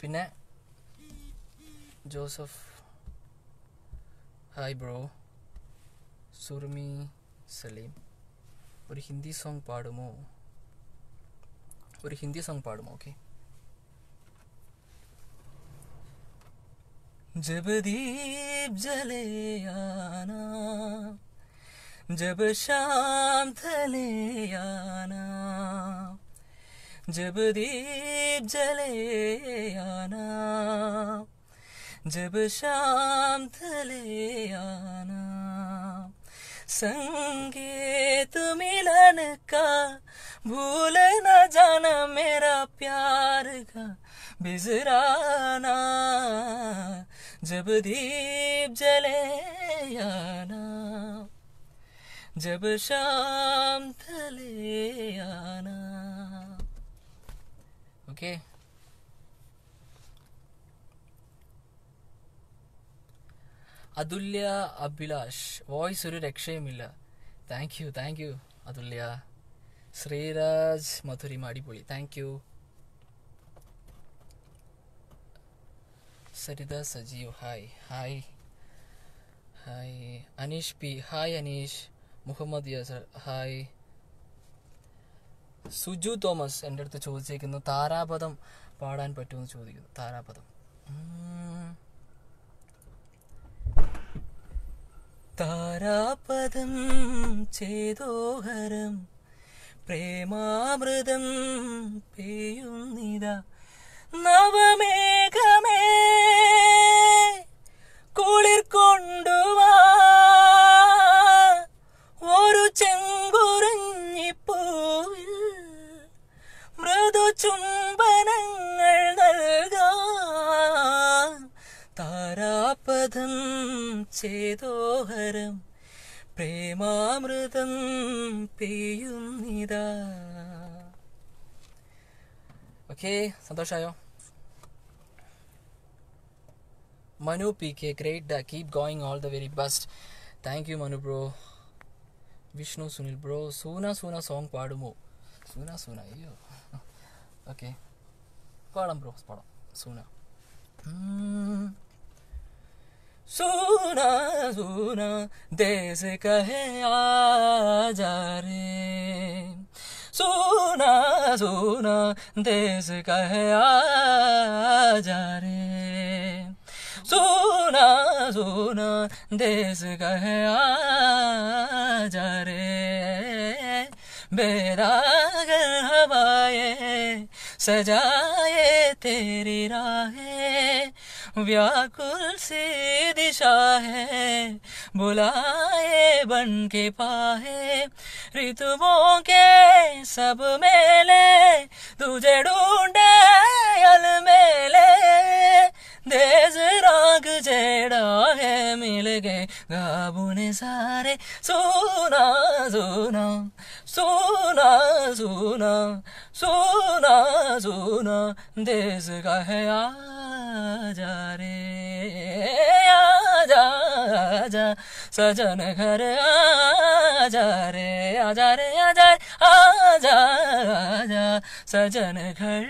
പിന്നെ Joseph hi bro Surmi Salim ഒരു ഹിന്ദി സോങ് പാടുമോ ഒരു ഹിന്ദി സോങ് പാടുമോ ഓക്കെ जब दीप जले आना जब शाम थले आना जब दीप जले आना जब शाम थले आना संगीत मिलन का भूल न जाना मेरा प्यार का बिजराना जब दीप जले या नाम जब शाम ढले आना okay okay. Athulya Abhilash voice ഒരു രക്ഷയുമില്ല thank you thank you Athulya Sreeraj Madhurima അടിപൊളി thank you Saritha Sajeev hi hi hi Aneesh P hi Aneesh Muhammad Yasar hi Suju Thomas എൻ്റെ അടുത്ത് ചോദിച്ചേക്കുന്നു താരാപദം പാടാൻ പറ്റുമെന്ന് ചോദിക്കുന്നു താരാപദം താരാപദം ചേതോഹരം പ്രേമാമൃതം പേയുന്നിതാ നവമേഘമേ കുളിർ കൊണ്ടുവാ ഒരു ചെങ്കുറിഞ്ഞിപ്പൂവിൽ മൃദു ചുംബനങ്ങൾ നൽക താരാപഥം ചേതോഹരം പ്രേമാമൃതം പെയ്യുന്നിതാ ഓക്കെ സന്തോഷമായോ Manu PK, great. Uh, keep going all the very best. Thank you, Manu bro. Vishnu Sunil bro. Suna Suna song padumo. Suna Suna, Yo. okay. Padam bro, padam. Suna. Hmm. सुना सुना देश कहे आ जा रे सुना सुना देश कहे आ जा रे सोना सोना देश कहे आ जा रे बेरा हवाए सजाए तेरी राहें व्याकुल सी दिशा है बुलाए बन के पाहे ऋतुओं के सब मेले तुझे ढूंढे मेले 내제라 그제라 헤밀게 가보네 사래 소나 소나 소나 소나 소나 소나 내스가 해야 자래 해야 자 आजा सजन घर आजा रे आजा रे आजा आजा आजा सजन घर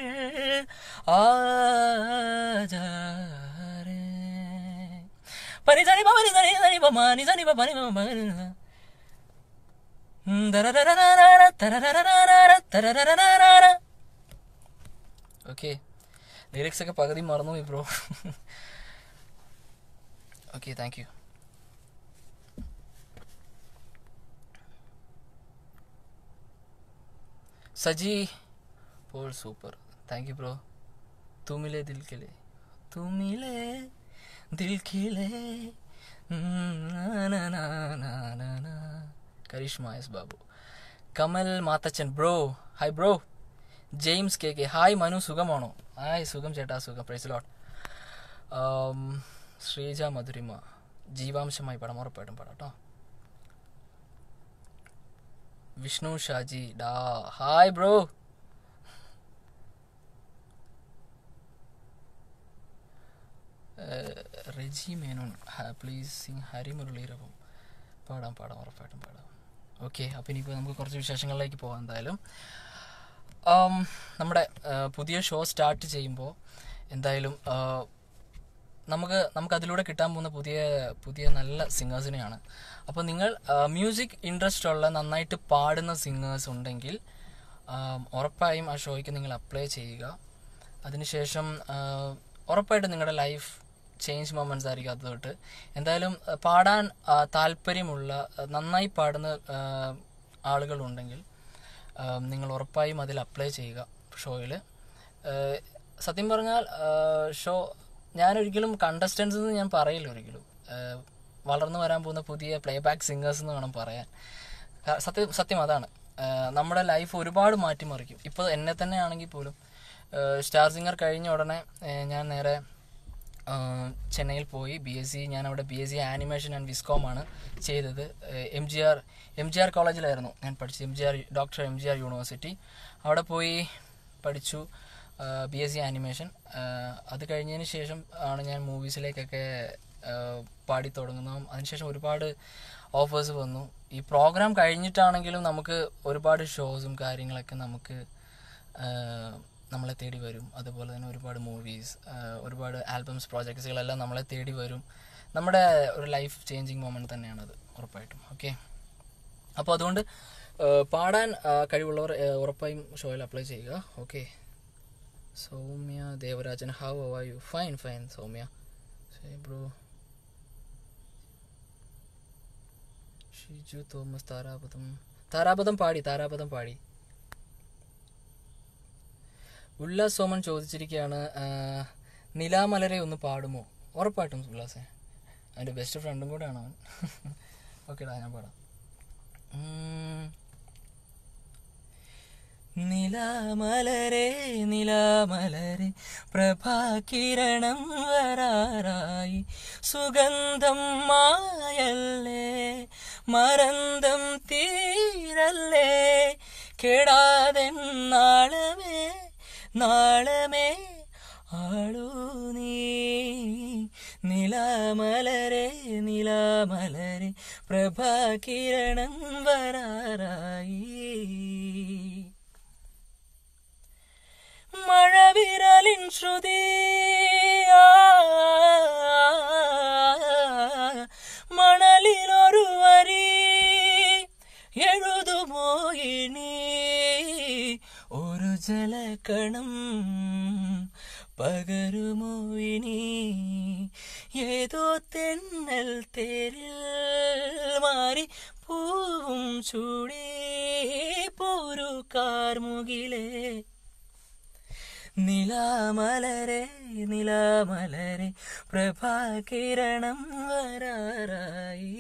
आजा रे परी जानी बाबा नी जानी जानी बाबा नी जानी बाबा नी बाबा ഓക്കെ ലിറിക്സ് ഒക്കെ പകുതി മറന്നുപോയി ബ്രോ ഓക്കെ താങ്ക് യു सजी बोल सुपर थैंक यू ब्रो तू मिले दिल के लिए तू मिले दिल के लिए Karishma S Babu Kamal Mathachan bro hi bro James K K हाय मनु सुगम आनो हाय सुगम चेटा सुगम प्रेस लॉट श्रीजा मधुरिमा ജീവാംശമായി പടം ഉറപ്പായിട്ടും പാടാട്ടോ വിഷ്ണു ഷാജി ഡാ hi bro Reji Menon please sing ഹരിമുരളീരവം പാടാം പാടാം ഉറപ്പായിട്ടും പാടാം ഓക്കെ അപ്പോൾ ഇനിയിപ്പോൾ നമുക്ക് കുറച്ച് വിശേഷങ്ങളിലേക്ക് പോകാം എന്തായാലും um, നമ്മുടെ uh, പുതിയ ഷോ സ്റ്റാർട്ട് ചെയ്യുമ്പോൾ എന്തായാലും uh, നമുക്ക് നമുക്ക് അതിലൂടെ കിട്ടാൻ പോകുന്ന പുതിയ പുതിയ നല്ല സിംഗേഴ്സിനെയാണ് അപ്പോൾ നിങ്ങൾ മ്യൂസിക് ഇൻട്രസ്റ്റ് ഉള്ള നന്നായിട്ട് പാടുന്ന സിംഗേഴ്സ് ഉണ്ടെങ്കിൽ ഉറപ്പായും ആ ഷോയ്ക്ക് നിങ്ങൾ അപ്ലൈ ചെയ്യുക അതിനുശേഷം ഉറപ്പായിട്ടും നിങ്ങളുടെ ലൈഫ് ചേഞ്ച് മൊമെൻറ്റ്സ് ആയിരിക്കും അത് തൊട്ട് എന്തായാലും പാടാൻ താല്പര്യമുള്ള നന്നായി പാടുന്ന ആളുകളുണ്ടെങ്കിൽ നിങ്ങൾ ഉറപ്പായും അതിൽ അപ്ലൈ ചെയ്യുക ഷോയിൽ സത്യം പറഞ്ഞാൽ ഷോ ഞാനൊരിക്കലും കണ്ടസ്റ്റൻസ് എന്ന് ഞാൻ പറയില്ല ഒരിക്കലും വളർന്നു വരാൻ പോകുന്ന പുതിയ പ്ലേ ബാക്ക് സിംഗേഴ്സ് എന്ന് വേണം പറയാൻ സത്യം സത്യം അതാണ് നമ്മുടെ ലൈഫ് ഒരുപാട് മാറ്റിമറിക്കും ഇപ്പോൾ എന്നെ തന്നെ ആണെങ്കിൽ പോലും സ്റ്റാർ സിംഗർ കഴിഞ്ഞ ഉടനെ ഞാൻ നേരെ ചെന്നൈയിൽ പോയി ബി എസ് സി ഞാൻ അവിടെ B S C animation and വിസ്കോമാണ് ചെയ്തത് M G R M G R കോളേജിലായിരുന്നു ഞാൻ പഠിച്ചത് M G R doctor M G R university അവിടെ പോയി പഠിച്ചു ബി എസ് സി ആനിമേഷൻ അത് കഴിഞ്ഞതിന് ശേഷം ആണ് ഞാൻ മൂവീസിലേക്കൊക്കെ പാടി തുടങ്ങുന്നതും അതിനുശേഷം ഒരുപാട് ഓഫേഴ്സ് വന്നു ഈ പ്രോഗ്രാം കഴിഞ്ഞിട്ടാണെങ്കിലും നമുക്ക് ഒരുപാട് ഷോസും കാര്യങ്ങളൊക്കെ നമുക്ക് നമ്മളെ തേടി വരും അതുപോലെ തന്നെ ഒരുപാട് മൂവീസ് ഒരുപാട് ആൽബംസ് പ്രോജക്ട്സുകളെല്ലാം നമ്മളെ തേടി വരും നമ്മുടെ ഒരു ലൈഫ് ചേഞ്ചിങ് മൊമെൻറ്റ് തന്നെയാണത് ഉറപ്പായിട്ടും ഓക്കെ അപ്പോൾ അതുകൊണ്ട് പാടാൻ കഴിവുള്ളവർ ഉറപ്പായും ഷോയിൽ അപ്ലൈ ചെയ്യുക okay Soumya Devarajan how are you fine fine Soumya bro Shiju Thomas താരാപഥം താരാപഥം പാടി താരാപഥം പാടി ഉല്ലാസ് സോമൻ ചോദിച്ചിരിക്കുകയാണ് നിലാമലരെ ഒന്ന് പാടുമോ ഉറപ്പായിട്ടും ഉല്ലാസെ അവൻ്റെ ബെസ്റ്റ് ഫ്രണ്ടും കൂടെയാണ് അവൻ ഓക്കേടാ ഞാൻ പാടാം നിലാമലരെ നിലാമലരെ പ്രഭാകിരണം വരാറായി സുഗന്ധം മായല്ലേ മരന്തം തീരല്ലേ കെടാതെ നാളമേ നാളമേ ആളൂ നീ നിലാമലരെ നിലാമലരെ പ്രഭാകിരണം വരാറായി മഴവിരലിൻ ശ്രുതി മണലിലൊരു വരി എഴുതുമോ ഒരു ജലകണം പകരുമോ ഇനി ഏതോ തെന്നൽ തേരിൽ മാറി പൂവും ചൂടി പോരു കാർമുകിലേ നിലാമലരെ നിലാമലരെ പ്രഭാകിരണം വരാറായി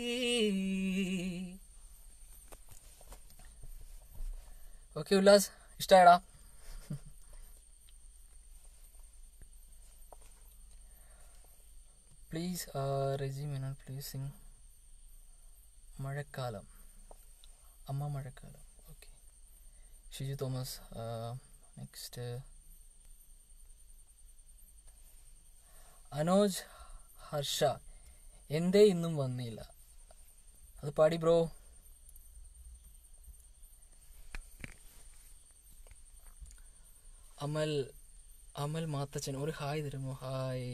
ഓക്കെ ഉല്ലാസ് ഇഷ്ടമായടാ please Reji Menon please sing മഴക്കാലം അമ്മ മഴക്കാലം okay Shiju Thomas next Anoj Harsha എന്തേ ഇന്നും വന്നില്ല അത് പാടി ബ്രോ അമൽ അമൽ മാത്തച്ചൻ ഒരു ഹായ് തരുമോ ഹായ്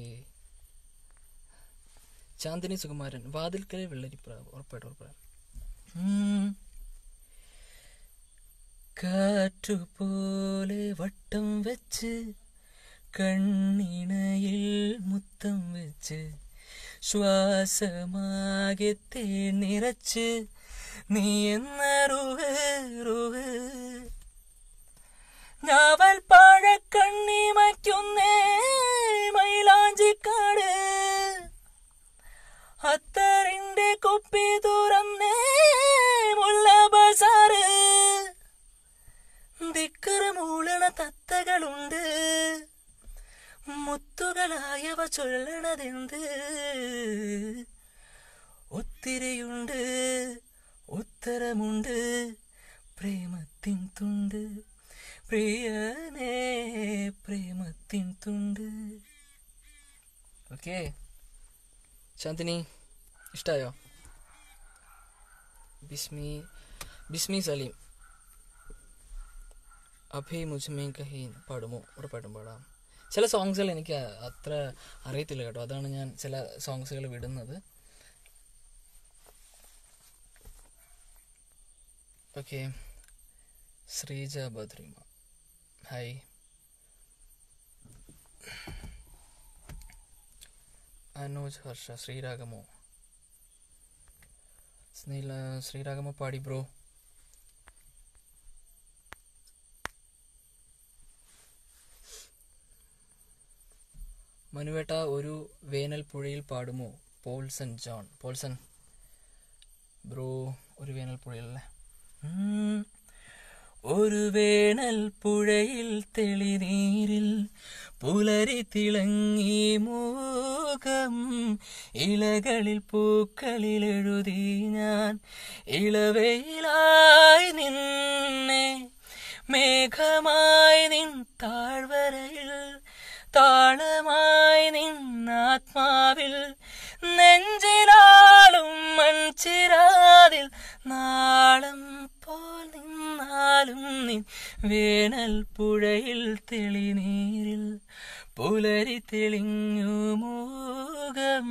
ചാന്ദിനി സുകുമാരൻ വാതിൽക്കലെ വെള്ളരിപ്രാവ് ഉറപ്പായിട്ട് ഉറപ്പാണ് കാറ്റുപോലെ വട്ടം വെച്ച് കണ്ണിണയിൽ മുത്തം വെച്ച് ശ്വാസമാകെ തേ നിറച്ച് നീ എന്ന റുഹ് റുഹ് ഞാവൽ പാഴക്കണ്ണി മയ്ക്കുന്നേ മൈലാഞ്ചിക്കാട് അത്തറിന്റെ കുപ്പി തുറന്നേ മുല്ല ബസാറ് ദിക്കറ് മൂളണ തത്തകളുണ്ട് മുത്തുകളായവ ചൊല്ലണതെന്ത് ഒത്തിരിയുണ്ട് ഉത്തരമുണ്ട് പ്രേമത്തിൻ തുണ്ട് പ്രിയനേ പ്രേമത്തിൻ തുണ്ട് ഓക്കെ ശാന്തിനി ഇഷ്ടായോ ബിസ്മി ബിസ്മി സലീം അഭി മുജ്മേ കഹീൻ പാടുമോ ഒരു പാട്ടും പാടാം ചില സോങ്സുകൾ എനിക്ക് അത്ര അറിയത്തില്ല കേട്ടോ അതാണ് ഞാൻ ചില സോങ്സുകൾ വിടുന്നത് ഓക്കെ ശ്രീജ ബദ്രിമ ഹായ് അനോജ് ഹർഷ ശ്രീരാഗമോ ശ്രീരാഗമോ പാടി ബ്രോ മനുവേട്ട ഒരു വേനൽ പുഴയിൽ പാടുമോ പോൾസൺ ജോൺ പോൾസൺ ബ്രോ ഒരു വേനൽ പുഴയിലല്ലേ ഒരു വേനൽ പുഴയിൽ തെളിനീരിൽ പുലരി തിളങ്ങി മൂകം ഇലകളിൽ പൂക്കളിൽ എഴുതി ഞാൻ ഇളവയിലായി നിന്നെ മേഘമായി നിൻ താഴ്വരയിൽ താളമായി നിന്നാത്മാവിൽ നെഞ്ചിലാളും മൺചിരാതിൽ നാളം പോൽ നിന്നാലും നിൻ വേനൽ പുഴയിൽ തെളിനീരിൽ പുലരി തെളിഞ്ഞു മൂകം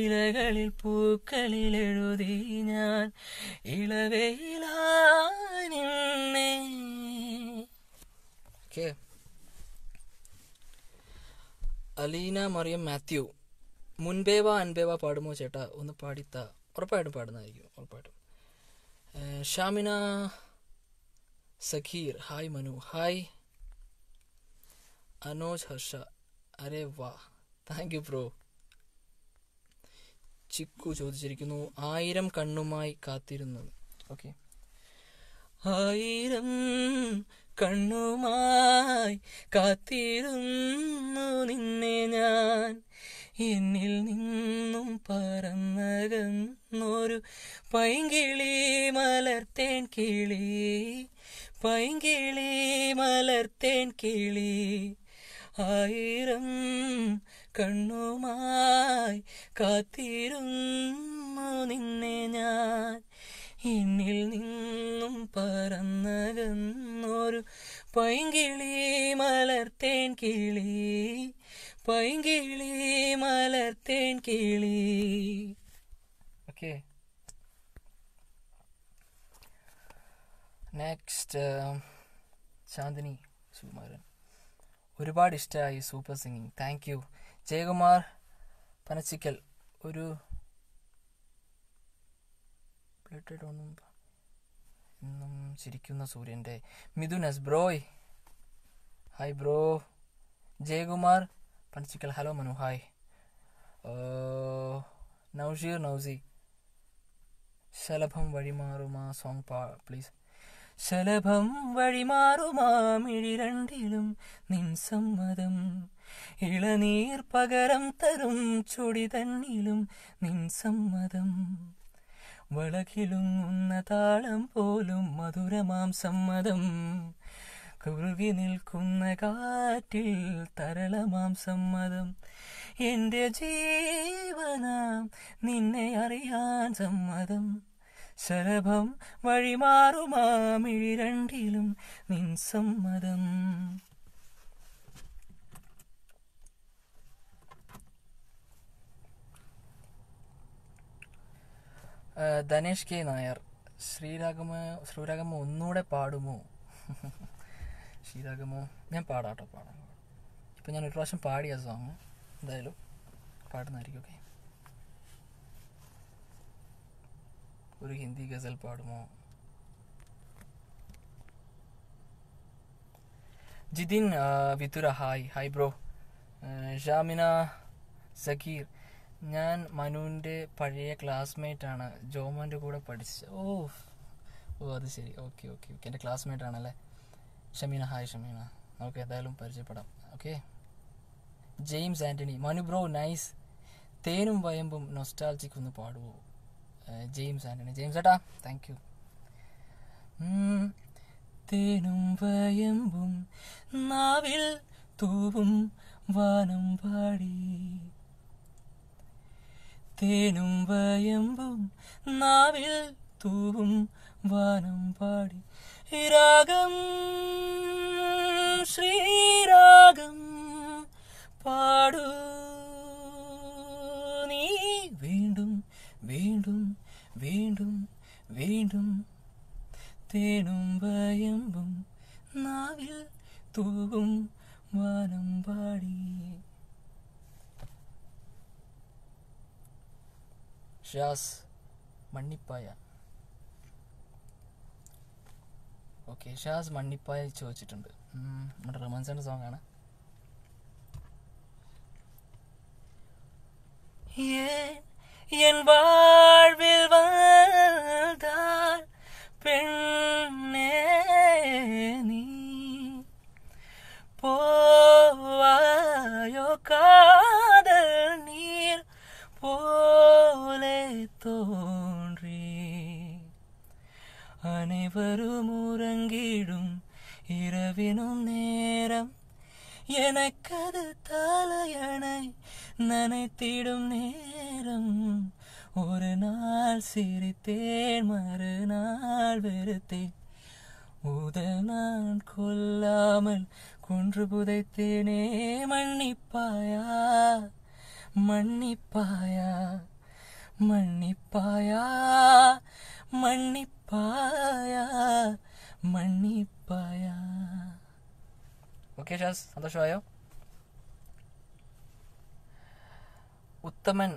ഇലകളിൽ പൂക്കളിൽ എഴുതി ഞാൻ ഇളവയിലാ നിന്നെ അലീന മറിയം മാത്യു മുൻപേവ അൻപേവ പാടുമോ ചേട്ടാ ഒന്ന് പാടിത്ത ഉറപ്പായിട്ടും പാടുന്നതായിരിക്കും ഉറപ്പായിട്ടും ഷാമിന സഖീർ ഹായ് മനു ഹായ് അനോജ് ഹർഷ അരേ വാ താങ്ക് യു ബ്രോ ചിക്കു ചോദിച്ചിരിക്കുന്നു ആയിരം കണ്ണുമായി കാത്തിരുന്നത് ഓക്കെ ആയിരം കണ്ണുമായി കാത്തിരുന്നു നിന്നെ ഞാൻ എന്നിൽ നിന്നും പറന്നകന്നൊരു പൈങ്കിളി മലർത്തേൻ കിളി പൈങ്കിളി മലർത്തേൻ കിളി ആയിരം കണ്ണുമായി കാത്തിരുന്നു നിന്നെ ഞാൻ എന്നിൽ നിന്നും പറന്നകന്നൊരു പൈങ്കിളി മലർത്തേൻ കിളി പൈങ്കിളി മലർത്തേൻ കിളി ഓക്കെ നെക്സ്റ്റ് ചാന്ദിനി സുകുമാരൻ ഒരുപാട് ഇഷ്ടമായി super singing thank you Jayakumar Panachikkal ഒരു ഇന്നും ചിരിക്കുന്ന സൂര്യന്റെ Mithun bro hi bro Jayakumar Panachikkal hello Manu hi Noushir Nousi ശലഭം വഴിമാറുമാ സോങ് പാ പ്ലീസ് ശലഭം വഴിമാറുമാ രണ്ടിലും നിൻ സമ്മതം ഇളനീർ പകരം തരും ചൊടി തന്നിലും നിൻ സമ്മതം വളകിലുങ്ങുന്ന താളം പോലും മധുരമാം സമ്മതം കുറുകി നിൽക്കുന്ന കാറ്റിൽ തരളമാം സമ്മതം എൻ്റെ ജീവനാം നിന്നെ അറിയാൻ സമ്മതം ശലഭം വഴിമാറുമാമിഴിരണ്ടിലും നിൻ സമ്മതം ധനേഷ് കെ നായർ ശ്രീരാഗമ ശ്രീരാഗമ ഒന്നുകൂടെ പാടുമോ ശ്രീരാഗമോ ഞാൻ പാടാട്ടോ പാടാം ഇപ്പം ഞാൻ ഒരു പ്രാവശ്യം പാടിയ സോങ് എന്തായാലും പാടുന്നതായിരിക്കും ഓക്കെ ഒരു ഹിന്ദി ഗസൽ പാടുമോ Jithin Vithura hi hi bro Shamina Sakeer ഞാൻ മനുവിൻ്റെ പഴയ ക്ലാസ്മേറ്റ് ആണ് ജോമോൻ്റെ കൂടെ പഠിച്ച ഓ ഓ അത് ശരി ഓക്കെ ഓക്കെ ഓക്കെ എൻ്റെ ക്ലാസ്മേറ്റ് ആണല്ലേ ഷമീന ഹായ് ഷമീന നമുക്ക് ഏതായാലും പരിചയപ്പെടാം okay James Antony Manu bro nice തേനും വയമ്പും നൊസ്റ്റാൾജിക്ക് ഒന്ന് പാടുവോ ജെയിംസ് ആൻ്റണി ജെയിംസ് ഏട്ടാ താങ്ക് യു തേനും വയമ്പും നാവിൽ തൂവും വാനം പാടി தேனும் வயம்பும் நாவில் தூவும் வானம் பாடி ராகம் ஸ்ரீராகம் பாடு நீ வேண்டும் வேண்டும் வேண்டும் வேண்டும் தேனும் பயம்பும் நாவில் தூவும் வானம் பாடி ഷിയാസ് മണ്ണിപ്പായ ഓക്കെ ഷിയാസ് മണ്ണിപ്പായ ചോദിച്ചിട്ടുണ്ട് നമ്മുടെ റമൻസിൻ്റെ സോങ്ങാണ് ആണ് வாழ்வில் வந்தாள் பெண்ணே நீ போவாயோ காதல் நீர் போலே தோன்றி அனைவரும் உறங்கிடும் இரவினும் நேரம் எனக்கது தலையணை நனைத்திடும் நேரம் ஒரு நாள் சிரித்தேன் மறுநாள் வெறுத்தேன் உத நான் கொல்லாமல் குன்று புதைத்தேனே மன்னிப்பாயா മണ്ണിപ്പായ മണ്ണിപ്പായ മണ്ണിപ്പായ മണ്ണിപ്പായ ഓക്കെ ഷാസ് സന്തോഷമായോ ഉത്തമൻ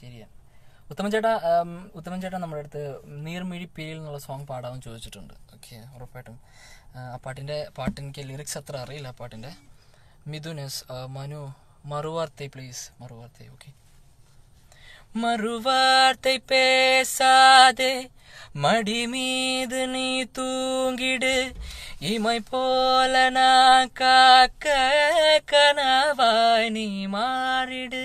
ശരിയാ ഉത്തമൻ ചേട്ടാ ഉത്തമൻ ചേട്ടാ നമ്മുടെ അടുത്ത് നീർമിഴി പേരിൽ എന്നുള്ള സോങ് പാടാമെന്ന് ചോദിച്ചിട്ടുണ്ട് ഓക്കെ ഉറപ്പായിട്ടും ആ പാട്ടിൻ്റെ പാട്ടെനിക്ക് ലിറിക്സ് അത്ര അറിയില്ല ആ പാട്ടിൻ്റെ മിഥുനസ് മനു மறுவார்த்தை பிளீஸ் மறுவார்த்தை ஓகே மறுவார்த்தை பேசாதே மடி மீது நீ தூங்கிடு இமை போல நான் காக்க கனவாய் நீ மாறிடு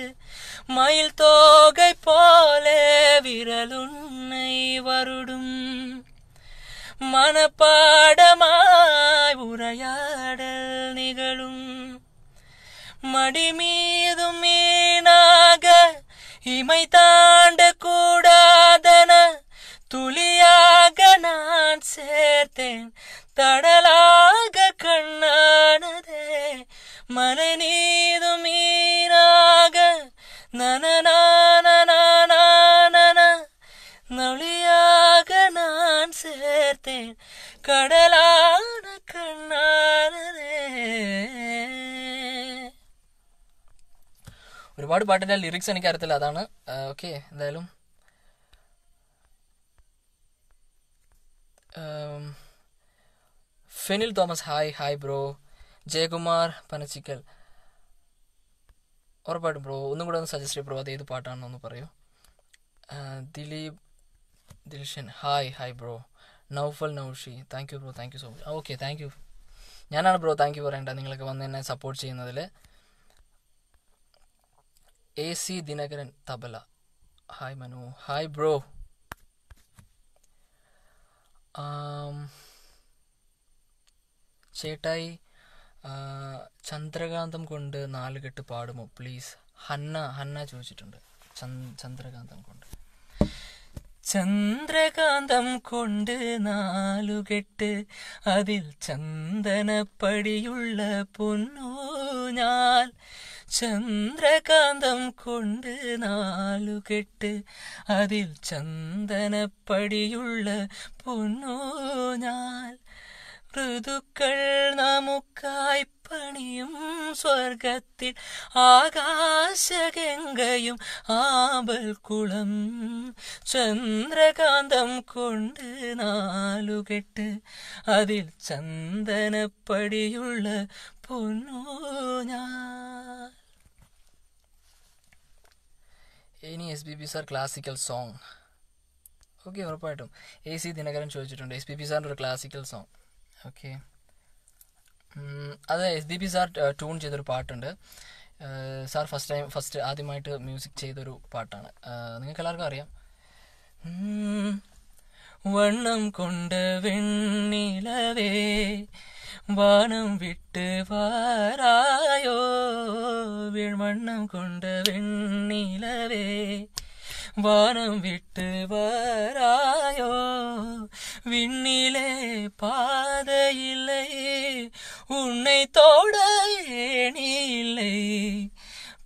மயில் தோகை போலே விரலுன்னை வருடும் மனப்பாடமாய் உரையாடல் நிகழும் மடிமீதும் மீனாக இமை தாண்ட கூடாதன துளியாக நான் சேர்த்தேன் தடலாக கண்ணானதே மலை நீதும் மீனாக நனநான நொழியாக நான் சேர்த்தேன் கடலான கண்ணானதே ഒരുപാട് പാട്ടിൻ്റെ ലിറിക്സ് അറിയത്തില്ല അതാണ് ഓക്കെ എന്തായാലും Fenil Thomas hi hi bro Jayakumar Panachikkal ഉറപ്പായിട്ടും ബ്രോ ഒന്നും കൂടെ ഒന്ന് സജസ്റ്റ് ചെയ്യും ബ്രോ അത് ഏത് പാട്ടാണെന്നൊന്ന് പറയൂ Dileep Dilshan hi hi bro Noufal Noushi thank you bro thank you so much okay thank you ഞാനാണ് ബ്രോ താങ്ക് യു പറയേണ്ടത് നിങ്ങളൊക്കെ വന്ന് എന്നെ സപ്പോർട്ട് ചെയ്യുന്നതിൽ A C Dinakaran tabla hi Manu hi bro ചേട്ടായി ചന്ദ്രകാന്തം കൊണ്ട് നാലുകെട്ട് പാടുമോ പ്ലീസ് ഹന്ന ഹന്ന ചോദിച്ചിട്ടുണ്ട് ചന്ദ്രകാന്തം കൊണ്ട് ചന്ദ്രകാന്തം കൊണ്ട് നാലുകെട്ട് അതിൽ ചന്ദനപ്പടിയുള്ള പൊന്നു ഞാൻ ചന്ദ്രകാന്തം കൊണ്ട് നാലുകെട്ട് അതിൽ ചന്ദനപ്പടിയുള്ള പൊന്നൂഞ്ഞാൽ ഋതുക്കൾ നമുക്കായി പണിയും സ്വർഗത്തിൽ ആകാശഗംഗയും ആബൽക്കുളം ചന്ദ്രകാന്തം കൊണ്ട് നാലുകെട്ട് അതിൽ ചന്ദനപ്പടിയുള്ള പൊന്നുഞ്ഞാൽ ഇനി S B B sir classical song okay ഉറപ്പായിട്ടും എ സി ദിനകരൻ ചോദിച്ചിട്ടുണ്ട് എസ് ബി ബി സാറിൻ്റെ ഒരു ക്ലാസിക്കൽ സോങ് ഓക്കെ അത് S B B sir tune ചെയ്തൊരു പാട്ടുണ്ട് സാർ ഫസ്റ്റ് ടൈം ഫസ്റ്റ് ആദ്യമായിട്ട് മ്യൂസിക് ചെയ്തൊരു പാട്ടാണ് നിങ്ങൾക്ക് എല്ലാവർക്കും അറിയാം வண்ணம் கொண்ட வெண்ணிலவே வானம் விட்டு வாராயோ வண்ணம் கொண்ட வெண்ணிலவே வானம் விட்டு வாராயோ விண்ணிலே பாத இல்லை உன்னை தோட இல்லை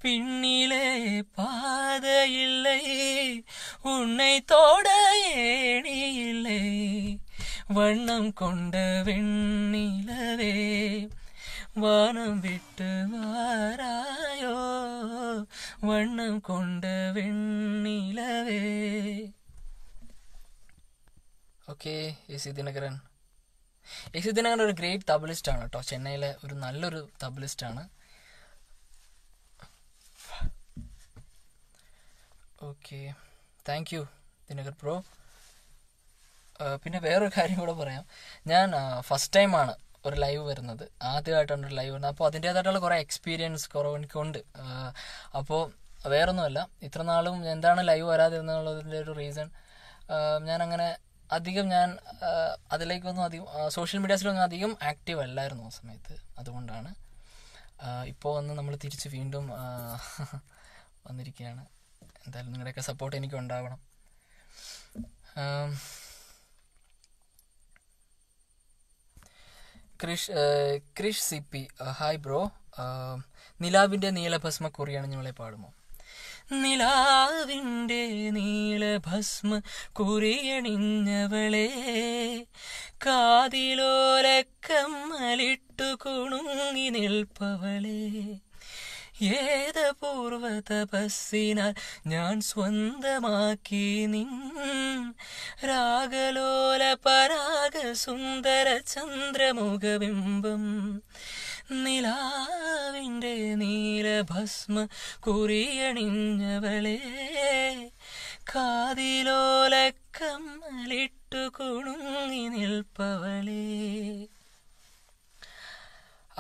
பின்னிலே பாத இல்லை உன்னை தோட தேனியில்லை வண்ணம் கொண்ட வெண்ணிலவே வானம் விட்டு வாராயோ வண்ணம் கொண்ட வெண்ணிலவே okay S C Dinakaran S C Dinakaran ഒരു ഗ്രേറ്റ് തബലിസ്റ്റാണ് കേട്ടോ ചെന്നൈയിലെ ഒരു നല്ലൊരു തബലിസ്റ്റാണ് okay thank you Dinakar bro പിന്നെ വേറൊരു കാര്യം കൂടെ പറയാം ഞാൻ ഫസ്റ്റ് ടൈമാണ് ഒരു ലൈവ് വരുന്നത് ആദ്യമായിട്ടാണ് ഒരു ലൈവ് വരുന്നത് അപ്പോൾ അതിൻ്റേതായിട്ടുള്ള കുറേ എക്സ്പീരിയൻസ് കുറവ് എനിക്കുണ്ട് അപ്പോൾ വേറൊന്നുമല്ല ഇത്ര നാളും എന്താണ് ലൈവ് വരാതിരുന്നതിൻ്റെ ഒരു റീസൺ ഞാനങ്ങനെ അധികം ഞാൻ അതിലേക്കൊന്നും അധികം സോഷ്യൽ മീഡിയാസിലൊന്നും അധികം ആക്റ്റീവ് അല്ലായിരുന്നു ആ സമയത്ത് അതുകൊണ്ടാണ് ഇപ്പോൾ വന്ന് നമ്മൾ തിരിച്ച് വീണ്ടും വന്നിരിക്കുകയാണ് എന്തായാലും നിങ്ങളുടെയൊക്കെ സപ്പോർട്ട് എനിക്ക് ഉണ്ടാവണം Krish Krish C P hi bro നിലാവിൻ്റെ നീലഭസ്മ കുറിയാണ് നിങ്ങളെ പാടുമോ നിലാവിൻ്റെ നീളഭസ്മ കുറിയണിഞ്ഞവളെ കാതിലോലക്കമ്മലിട്ടു കുണുങ്ങി നിൽപ്പവളെ പൂർവ തപസ്സിനാൽ ഞാൻ സ്വന്തമാക്കി നിൻ രാഗലോല പരാഗ സുന്ദര ചന്ദ്രമുഖബിംബം നിലാവിൻ്റെ നീലഭസ്മ കുറിയണിഞ്ഞവളെ കാതിലോലക്കമ്മലിട്ടു കുണുങ്ങി നിൽപ്പവളെ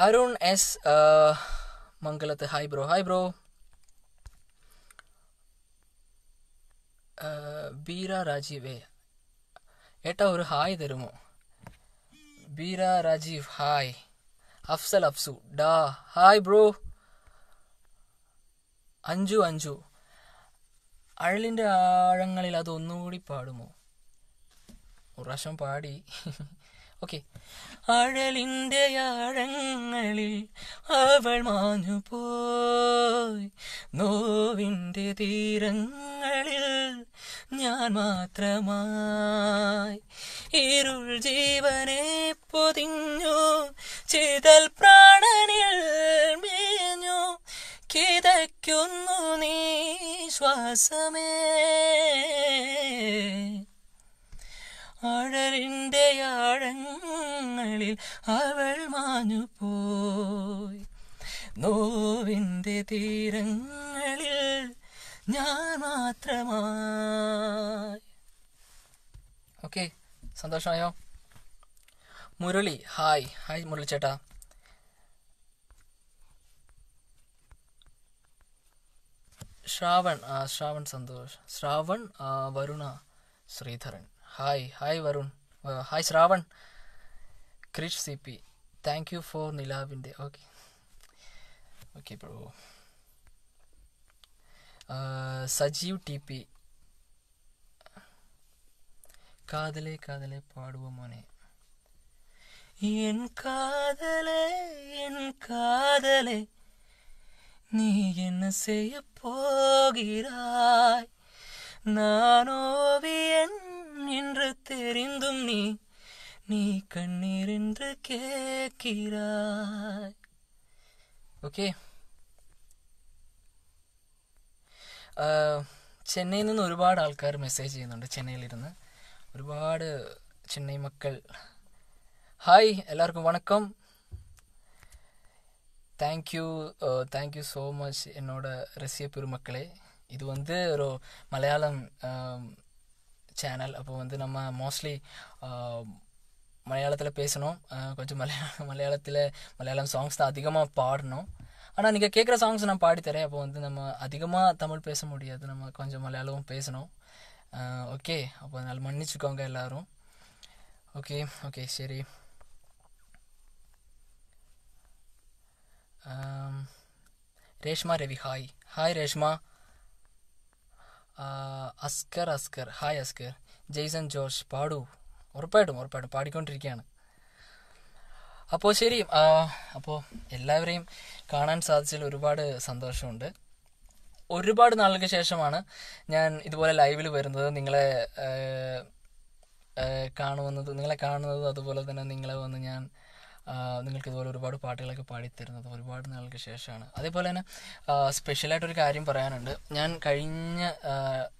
Arun S Mangalath hi bro hi bro Beera Rajeev ഏട്ടാ ഒരു ഹായ് തരുമോ ബീര രാജീവ് ഹായ് അഫ്സൽ അഫ്സു ഡാ ഹായ് ബ്രോ അഞ്ചു അഞ്ചു അഴലിൻ്റെ ആഴങ്ങളിൽ അതൊന്നുകൂടി പാടുമോ ഒരു പ്രാവശ്യം പാടി ഓക്കെ അഴലിൻ്റെ ആഴങ്ങളിൽ അവൾ മാഞ്ഞു പോയി നോവിൻ്റെ തീരങ്ങളിൽ ഞാൻ മാത്രമായി ഇരുൾ ജീവനെ പൊതിഞ്ഞു ചിതൽ പ്രാണനിൽ മേഞ്ഞു കിതയ്ക്കുന്നു നീ ശ്വാസമേ അഴലിൻ്റെ ആഴങ്ങളിൽ അവൾ മാഞ്ഞു പോയി നോവിൻ്റെ തീരങ്ങളിൽ ഞാൻ മാത്രമായി ഓക്കെ സന്തോഷമായോ മുരളി ഹായ് ഹായ് മുരളി ചേട്ടാ ശ്രാവൺ ആ Shravan Santhosh Shravan Varuna Sreedharan hi hi Varun hi Shravan Krish C P thank you for நிலாவிண்டே okay okay bro Sajeev T P காதலே காதலே பாடுவோமானே என் காதலே என் காதலே நீ என்ன செய்ய போகிறாய் நானோவி என் தெரிந்தும் நீ நீ கண்ணீர் என்று கேட்கிறாய் ഓക്കെ ചെന്നൈയിൽ നിന്ന് ഒരുപാട് ആൾക്കാർ മെസ്സേജ് ചെയ്യുന്നുണ്ട് ചെന്നൈയിലിരുന്ന് ഒരുപാട് ചെന്നൈ മക്കൾ ഹായ് എല്ലാവർക്കും വണക്കം தேங்க்யூ தேங்க்யூ ஸோ மச் என்னோட ரசிய பெருமக்களே இது வந்து ஒரு மலையாளம் சேனல் அப்போ வந்து நம்ம மோஸ்ட்லி மலையாளத்தில் பேசணும் கொஞ்சம் மலையாள மலையாளத்தில் மலையாளம் சாங்ஸ் தான் அதிகமாக பாடணும் ஆனால் நீங்கள் கேட்குற சாங்ஸ் நான் பாடித்தரேன் அப்போ வந்து நம்ம அதிகமாக தமிழ் பேச முடியாது நம்ம கொஞ்சம் மலையாளமும் பேசணும் ஓகே அப்போ அதனால் மன்னிச்சுக்கோங்க எல்லோரும் ஓகே ஓகே சரி Reshma Ravi hi hi Reshma Askar Askar hi Askar Jaison George പാടു ഉറപ്പായിട്ടും ഉറപ്പായിട്ടും പാടിക്കൊണ്ടിരിക്കുകയാണ് അപ്പോൾ ശരി അപ്പോൾ എല്ലാവരെയും കാണാൻ സാധിച്ചതിൽ ഒരുപാട് സന്തോഷമുണ്ട് ഒരുപാട് നാളുകൾക്ക് ശേഷമാണ് ഞാൻ ഇതുപോലെ ലൈവിൽ വരുന്നത് നിങ്ങളെ കാണുമെന്നത് നിങ്ങളെ കാണുന്നത് അതുപോലെ തന്നെ നിങ്ങളെ വന്ന് ഞാൻ നിങ്ങൾക്ക് ഇതുപോലെ ഒരുപാട് പാട്ടുകളൊക്കെ പാടിത്തരുന്നത് ഒരുപാട് നാൾക്ക് ശേഷമാണ് അതേപോലെ തന്നെ സ്പെഷ്യലായിട്ടൊരു കാര്യം പറയാനുണ്ട് ഞാൻ കഴിഞ്ഞ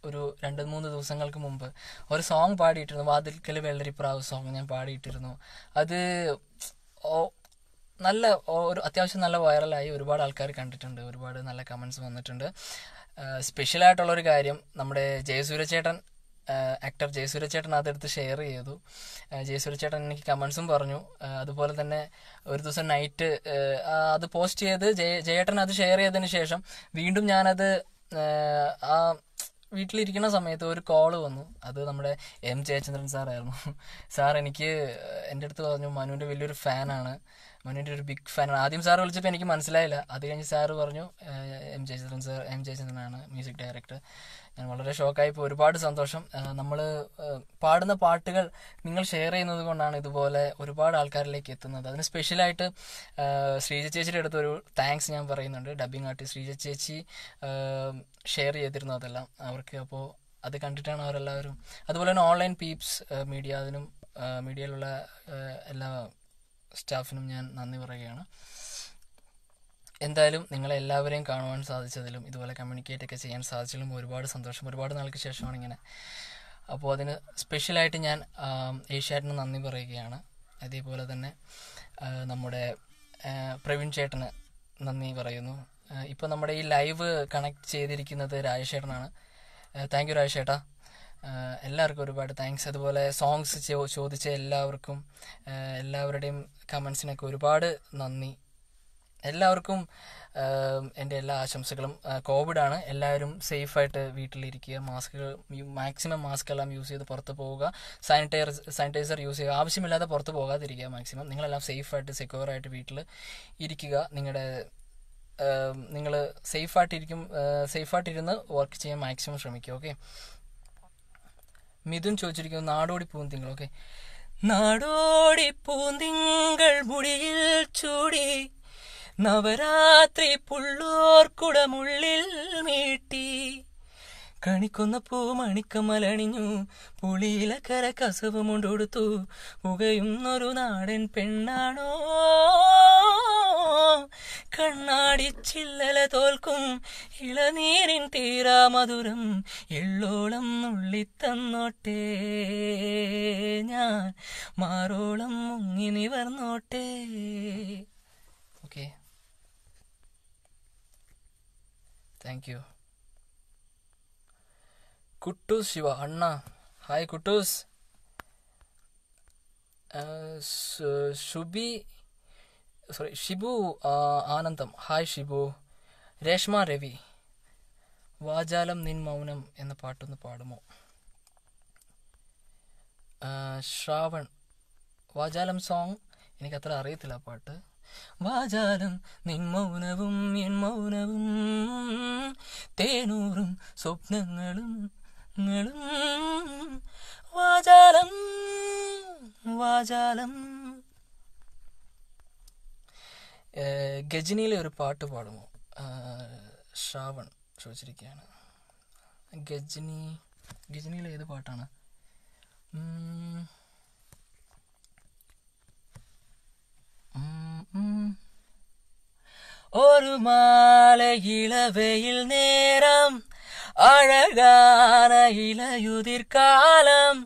ഒരു രണ്ട് മൂന്ന് ദിവസങ്ങൾക്ക് മുമ്പ് ഒരു സോങ് പാടിയിട്ടിരുന്നു വാതിൽക്കൽ വെള്ളരിപ്രാവ് സോങ് ഞാൻ പാടിയിട്ടിരുന്നു അത് നല്ല ഒരു അത്യാവശ്യം നല്ല വൈറലായി ഒരുപാട് ആൾക്കാർ കണ്ടിട്ടുണ്ട് ഒരുപാട് നല്ല കമൻസ് വന്നിട്ടുണ്ട് സ്പെഷ്യലായിട്ടുള്ളൊരു കാര്യം നമ്മുടെ ജയസൂര്യചേട്ടൻ ആക്ടർ ജയസൂര്യചേട്ടൻ അതെടുത്ത് ഷെയർ ചെയ്തു ചേട്ടൻ എനിക്ക് കമൻസും പറഞ്ഞു അതുപോലെ തന്നെ ഒരു ദിവസം നൈറ്റ് അത് പോസ്റ്റ് ചെയ്ത് ജയ ജയേട്ടൻ അത് ഷെയർ ചെയ്തതിന് ശേഷം വീണ്ടും ഞാനത് ആ വീട്ടിലിരിക്കുന്ന സമയത്ത് ഒരു കോള് വന്നു അത് നമ്മുടെ എം ജയചന്ദ്രൻ സാറായിരുന്നു സാർ എനിക്ക് എൻ്റെ അടുത്ത് പറഞ്ഞു മനുവിൻ്റെ വലിയൊരു ഫാനാണ് മനുവിൻ്റെ ഒരു ബിഗ് ഫാനാണ് ആദ്യം സാർ വിളിച്ചപ്പോൾ എനിക്ക് മനസ്സിലായില്ല അത് കഴിഞ്ഞ് സാറ് പറഞ്ഞു എം ജയചന്ദ്രൻ സാർ എം ജയചന്ദ്രനാണ് മ്യൂസിക് ഡയറക്ടർ ഞാൻ വളരെ ഷോക്കായിപ്പോൾ ഒരുപാട് സന്തോഷം നമ്മൾ പാടുന്ന പാട്ടുകൾ നിങ്ങൾ ഷെയർ ചെയ്യുന്നത് കൊണ്ടാണ് ഇതുപോലെ ഒരുപാട് ആൾക്കാരിലേക്ക് എത്തുന്നത് അതിന് സ്പെഷ്യലായിട്ട് ശ്രീജ ചേച്ചിയുടെ അടുത്ത് ഒരു താങ്ക്സ് ഞാൻ പറയുന്നുണ്ട് ഡബിങ് ആർട്ടിസ്റ്റ് ശ്രീജ ചേച്ചി ഷെയർ ചെയ്തിരുന്നു അതെല്ലാം അവർക്ക് അപ്പോൾ അത് കണ്ടിട്ടാണ് അവരെല്ലാവരും അതുപോലെ തന്നെ ഓൺലൈൻ പീപ്സ് മീഡിയ അതിനും മീഡിയയിലുള്ള എല്ലാ സ്റ്റാഫിനും ഞാൻ നന്ദി പറയുകയാണ് എന്തായാലും നിങ്ങളെല്ലാവരെയും കാണുവാൻ സാധിച്ചതിലും ഇതുപോലെ കമ്മ്യൂണിക്കേറ്റ് ഒക്കെ ചെയ്യാൻ സാധിച്ചതിലും ഒരുപാട് സന്തോഷം ഒരുപാട് നാൾക്ക് ശേഷമാണ് ഇങ്ങനെ അപ്പോൾ അതിന് സ്പെഷ്യലായിട്ട് ഞാൻ ഏഷ്യാറ്റിന് നന്ദി പറയുകയാണ് അതേപോലെ തന്നെ നമ്മുടെ പ്രവീൺ ചേട്ടന് നന്ദി പറയുന്നു ഇപ്പോൾ നമ്മുടെ ഈ ലൈവ് കണക്ട് ചെയ്തിരിക്കുന്നത് രാജേഷേട്ടനാണ് താങ്ക് യു രാജശേട്ടാ എല്ലാവർക്കും ഒരുപാട് താങ്ക്സ് അതുപോലെ സോങ്സ് ചോദിച്ച എല്ലാവർക്കും എല്ലാവരുടെയും കമൻസിനൊക്കെ ഒരുപാട് നന്ദി എല്ലാവർക്കും എൻ്റെ എല്ലാ ആശംസകളും കോവിഡാണ് എല്ലാവരും സേഫായിട്ട് വീട്ടിലിരിക്കുക മാസ്കുകൾ മാക്സിമം മാസ്ക് എല്ലാം യൂസ് ചെയ്ത് പുറത്ത് പോവുക സാനിറ്റൈസർ സാനിറ്റൈസർ യൂസ് ചെയ്യുക ആവശ്യമില്ലാതെ പുറത്ത് പോകാതിരിക്കുക മാക്സിമം നിങ്ങളെല്ലാം സേഫായിട്ട് സെക്യൂറായിട്ട് വീട്ടിൽ ഇരിക്കുക നിങ്ങളുടെ നിങ്ങൾ സേഫായിട്ടിരിക്കും സേഫായിട്ടിരുന്ന് വർക്ക് ചെയ്യാൻ മാക്സിമം ശ്രമിക്കുക ഓക്കെ മിഥുൻ ചോദിച്ചിരിക്കുന്നു നാടോടി പൂന്തിങ്ങൾ ഓക്കെ നാടോടി പൂന്തിങ്ങൾ മുടിയിൽ ചൂടി നവരാത്രി കുടമുള്ളിൽ മീട്ടി കണിക്കുന്ന പൂ മണിക്കമലണിഞ്ഞു പുളിയില കര കസവുമുണ്ടൊടുത്തു പുകയുന്നൊരു നാടൻ പെണ്ണാണോ കണ്ണാടി ചില്ലല തോൽക്കും ഇളനീരിൻ തീരാ മധുരം എള്ളോളം നുള്ളിത്തന്നോട്ടേ ഞാൻ മാറോളം മുങ്ങി നിവർന്നോട്ടേ okay thank you Kuttoos Shiva അണ്ണ ഹായ് കുട്ടൂസ് ശുബി സോറി ഷിബു ആനന്ദം ഹായ് ഷിബു രേഷ്മ രവി വാചാലം നിൻ മൗനം എന്ന പാട്ടൊന്ന് പാടുമോ ശ്രാവൺ വാചാലം സോങ് എനിക്കത്ര അറിയത്തില്ല ആ പാട്ട് വാചാലം നിൻ മൗനവും എൻ മൗനവും തേനൂറും സ്വപ്നങ്ങളും ങ്ങളും വാചാലം വാചാലം ഗജനിയിലെ ഒരു പാട്ട് പാടുമോ ശ്രാവൺ ചോദിച്ചിരിക്കുകയാണ് ഗജനി ഗജനിയിലെ ഏത് പാട്ടാണ് ഒരു മാലയിളവയിൽ നേരം அழகான இலையுதிர் காலம்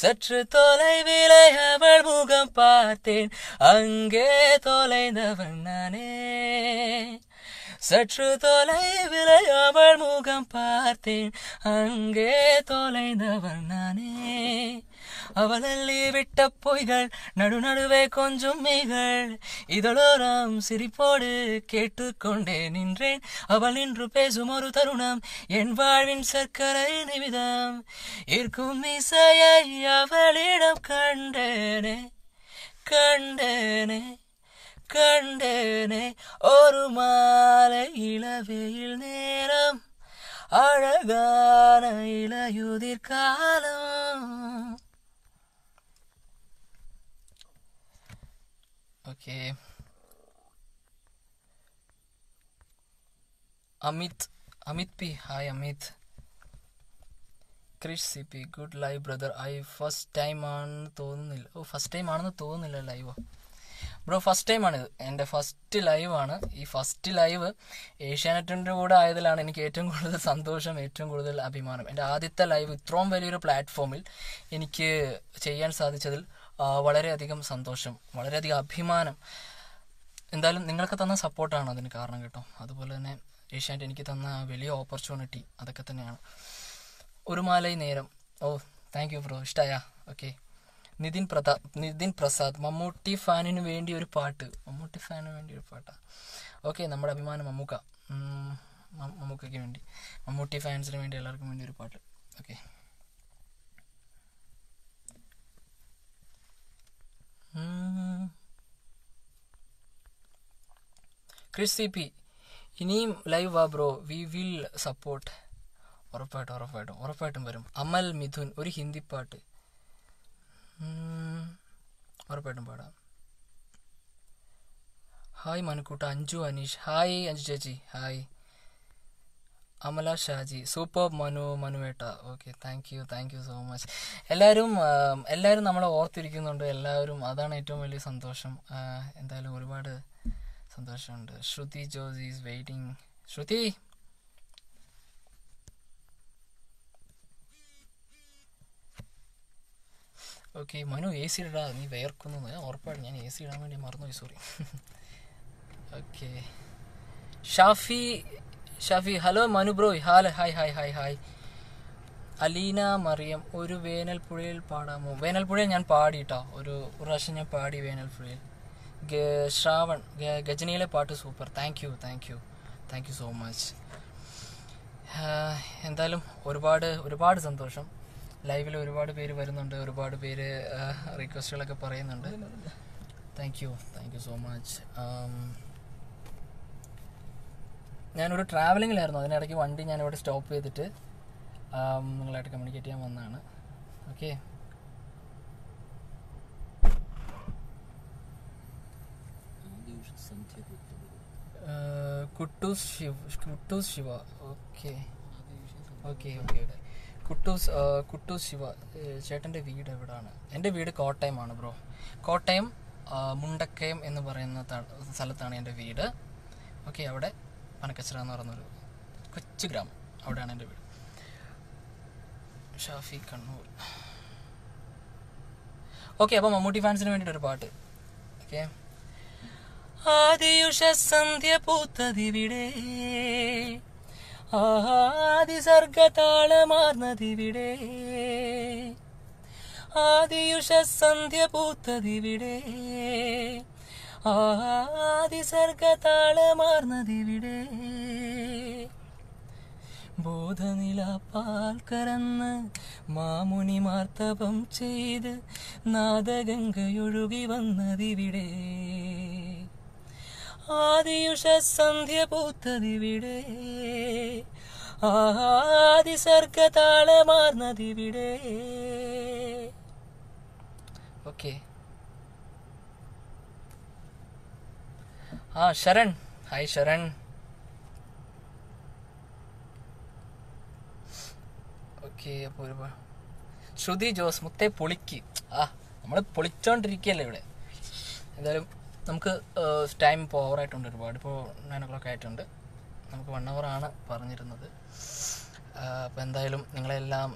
சற்று தொலைவிலை அவள் முகம் பார்த்தேன் அங்கே தொலைந்தவன் நானே சற்று தொலைவிலை அவள் முகம் பார்த்தேன் அங்கே தொலைந்தவன் நானே அவளல்லி விட்ட பொய்கள் நடுநடுவே கொஞ்சம் மெய்கள் இதழோராம் சிரிப்போடு கேட்டு கொண்டே நின்றேன் அவள் நின்று பேசும் ஒரு தருணம் என் வாழ்வின் சர்க்கரை நிமிதம் இருக்கும் இசையை அவளிடம் கண்டேனே கண்டேனே கண்டேனே ஒரு மாலை இளவேயில் நேரம் அழகான இளையுதிர்காலம் காலம் Okay. Amit, Amit P. Hi, Amit. Krish C P good live brother I first time ആണെന്ന് തോന്നുന്നില്ല ഓ ഫസ്റ്റ് ടൈം ആണെന്ന് തോന്നുന്നില്ല ലൈവോ ബ്രോ ഫസ്റ്റ് ടൈമാണിത് എൻ്റെ ഫസ്റ്റ് ലൈവാണ് ഈ ഫസ്റ്റ് ലൈവ് ഏഷ്യാനെറ്റിൻ്റെ കൂടെ ആയതിലാണ് എനിക്ക് ഏറ്റവും കൂടുതൽ സന്തോഷം ഏറ്റവും കൂടുതൽ അഭിമാനം എൻ്റെ ആദ്യത്തെ ലൈവ് ഇത്രയും വലിയൊരു പ്ലാറ്റ്ഫോമിൽ എനിക്ക് ചെയ്യാൻ സാധിച്ചതിൽ വളരെയധികം സന്തോഷം വളരെയധികം അഭിമാനം എന്തായാലും നിങ്ങൾക്ക് തന്ന സപ്പോർട്ടാണ് അതിന് കാരണം കേട്ടോ അതുപോലെ തന്നെ ഏഷ്യാനെറ്റ് എനിക്ക് തന്ന വലിയ ഓപ്പർച്യൂണിറ്റി അതൊക്കെ തന്നെയാണ് ഒരു മാലൈ നേരം ഓ താങ്ക് യു ബ്രോ ഇഷ്ടായ ഓക്കെ നിതിൻ പ്രതാപ് നിതിൻ പ്രസാദ് മമ്മൂട്ടി ഫാനിന് വേണ്ടി ഒരു പാട്ട് മമ്മൂട്ടി ഫാനിന് വേണ്ടി ഒരു പാട്ടാണ് ഓക്കെ നമ്മുടെ അഭിമാനം മമ്മൂക്ക മമ്മൂക്കയ്ക്ക് വേണ്ടി മമ്മൂട്ടി ഫാൻസിന് വേണ്ടി എല്ലാവർക്കും വേണ്ടി ഒരു പാട്ട് ഓക്കെ கிறிஸ்டிபி ഇനിയും ലൈവ് വാ ബ്രോ വി വിൽ സപ്പോർട്ട് ഉറപ്പായിട്ടും ഉറപ്പായിട്ടും ഉറപ്പായിട്ടും വരും അമൽ മിഥുൻ ഒരു ഹിന്ദി പാട്ട് ഉറപ്പായിട്ടും പാടാം ഹായ് മനുക്കൂട്ട അഞ്ജു അനീഷ് ഹായ് അഞ്ജു ചേച്ചി ഹായ് അമല ഷാജി സൂപ്പർ മനു മനുവേട്ട okay thank you thank you so much എല്ലാവരും എല്ലാവരും നമ്മളെ ഓർത്തിരിക്കുന്നുണ്ട് എല്ലാവരും അതാണ് ഏറ്റവും വലിയ സന്തോഷം എന്തായാലും ഒരുപാട് സന്തോഷമുണ്ട് Sruthi Josy is waiting Sruthi okay Manu A C ഇടാ നീ വേർക്കുന്നു ഉറപ്പാണ് ഞാൻ എ സി ഇടാൻ വേണ്ടി മറന്നുപോയി sorry okay Shafi Shafi hello Manu bro ഹാല hi hi hi hi Aleena Mariyam ഒരു വേനൽപ്പുഴയിൽ പാടാമോ വേനൽപ്പുഴയിൽ ഞാൻ പാടിട്ടോ ഒരു പ്രാവശ്യം ഞാൻ പാടി വേനൽപ്പുഴയിൽ ശ്രാവൺ ഗജനിയിലെ പാട്ട് super thank you thank you thank you so much എന്തായാലും ഒരുപാട് ഒരുപാട് സന്തോഷം ലൈവിൽ ഒരുപാട് പേര് വരുന്നുണ്ട് ഒരുപാട് പേര് റിക്വസ്റ്റുകളൊക്കെ പറയുന്നുണ്ട് thank you thank you so much ഞാനൊരു ട്രാവലിങ്ങിലായിരുന്നു അതിനിടയ്ക്ക് വണ്ടി ഞാനിവിടെ സ്റ്റോപ്പ് ചെയ്തിട്ട് നിങ്ങളായിട്ട് കമ്മ്യൂണിക്കേറ്റ് ചെയ്യാൻ വന്നതാണ് okay Kuttoos Shiva Kuttoos Shiva okay okay okay okay Kuttoos Kuttoos Shiva ചേട്ടൻ്റെ വീട് എവിടാണ് എൻ്റെ വീട് കോട്ടയമാണ് ബ്രോ കോട്ടയം മുണ്ടക്കയം എന്ന് പറയുന്ന സ്ഥലത്താണ് എൻ്റെ വീട് ഓക്കെ അവിടെ പനക്കച്ചിറ എന്ന് പറയുന്നൊരു കൊച്ചു ഗ്രാമം അവിടെയാണ് എൻ്റെ വീട് ഷാഫി കണ്ണൂർ ഓക്കെ അപ്പോൾ മമ്മൂട്ടി ഫാൻസിന് വേണ്ടിയിട്ടൊരു ഒരു പാട്ട് ഓക്കെ ആദിയുഷ സന്ധ്യ പൂത്തതിവിടെ ആദിസർഗതാളമാർന്നതിവിടെ ആദിയുഷ സന്ധ്യ പൂത്തതിവിടെ ആദിസർഗ ബോധനില ബോധനിലാപ്പാൽ കറന്ന് മാമുനി മാർത്തപം ചെയ്ത് നാദഗംഗയൊഴുകി വന്നതിവിടെ സന്ധ്യ പൂത്തതിവിടെ ആദിസർഗ താളമാർന്നതിവിടെ ഓക്കേ ആ ശരൺ ഹായ് ശരൺ ഓക്കെ അപ്പോൾ ഒരുപാട് ശ്രുതി ജോസ് മുത്തെ പൊളിക്ക് ആ നമ്മൾ പൊളിച്ചോണ്ടിരിക്കുകയല്ലേ ഇവിടെ എന്തായാലും നമുക്ക് ടൈം ഇപ്പോൾ ഓവറായിട്ടുണ്ട് ഒരുപാട് ഇപ്പോൾ നയൻ ഒ ക്ലോക്ക് ആയിട്ടുണ്ട് നമുക്ക് വൺ ആണ് പറഞ്ഞിരുന്നത് അപ്പോൾ എന്തായാലും നിങ്ങളെല്ലാം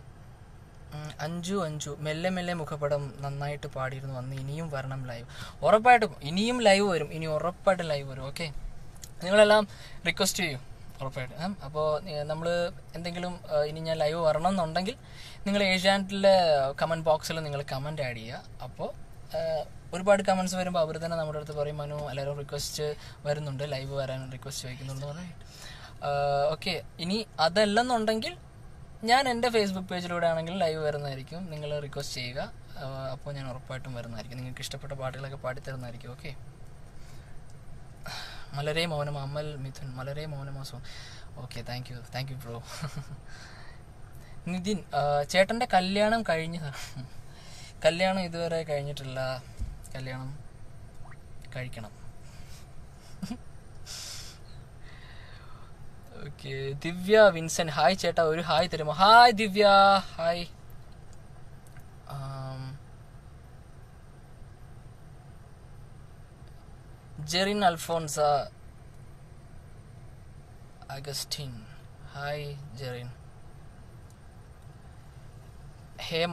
അഞ്ചു അഞ്ചു മെല്ലെ മെല്ലെ മുഖപടം നന്നായിട്ട് പാടിയിരുന്നു അന്ന് ഇനിയും വരണം ലൈവ് ഉറപ്പായിട്ടും ഇനിയും ലൈവ് വരും ഇനി ഉറപ്പായിട്ടും ലൈവ് വരും ഓക്കെ നിങ്ങളെല്ലാം റിക്വസ്റ്റ് ചെയ്യും ഉറപ്പായിട്ടും അപ്പോൾ നമ്മൾ എന്തെങ്കിലും ഇനി ഞാൻ ലൈവ് വരണം എന്നുണ്ടെങ്കിൽ നിങ്ങൾ ഏഷ്യാനെറ്റിലെ കമൻറ്റ് ബോക്സിൽ നിങ്ങൾ കമൻറ്റ് ആഡ് ചെയ്യുക അപ്പോൾ ഒരുപാട് കമൻസ് വരുമ്പോൾ അവർ തന്നെ നമ്മുടെ അടുത്ത് പറയും മനു എല്ലാവരും റിക്വസ്റ്റ് വരുന്നുണ്ട് ലൈവ് വരാൻ റിക്വസ്റ്റ് ചോദിക്കുന്നുണ്ട് പറഞ്ഞിട്ട് ഓക്കെ ഇനി അതല്ലെന്നുണ്ടെങ്കിൽ ഞാൻ എൻ്റെ ഫേസ്ബുക്ക് പേജിലൂടെ ആണെങ്കിൽ ലൈവ് വരുന്നതായിരിക്കും നിങ്ങൾ റിക്വസ്റ്റ് ചെയ്യുക അപ്പോൾ ഞാൻ ഉറപ്പായിട്ടും വരുന്നതായിരിക്കും നിങ്ങൾക്ക് ഇഷ്ടപ്പെട്ട പാട്ടുകളൊക്കെ പാടിത്തരുന്നതായിരിക്കും ഓക്കെ മലരേ മൗനം അമ്മൽ മിഥുൻ മലരേ മൗനമാസോ okay thank you thank you bro Nithin ചേട്ടൻ്റെ കല്യാണം കഴിഞ്ഞ കല്യാണം ഇതുവരെ കഴിഞ്ഞിട്ടില്ല കല്യാണം കഴിക്കണം ഓക്കെ ദിവ്യ വിൻസെന്റ് ഹായ് ചേട്ടാ ഒരു ഹായ് തരുമോ hi Divya hi Jerin Alphonsa Augustine hi Jerin Hema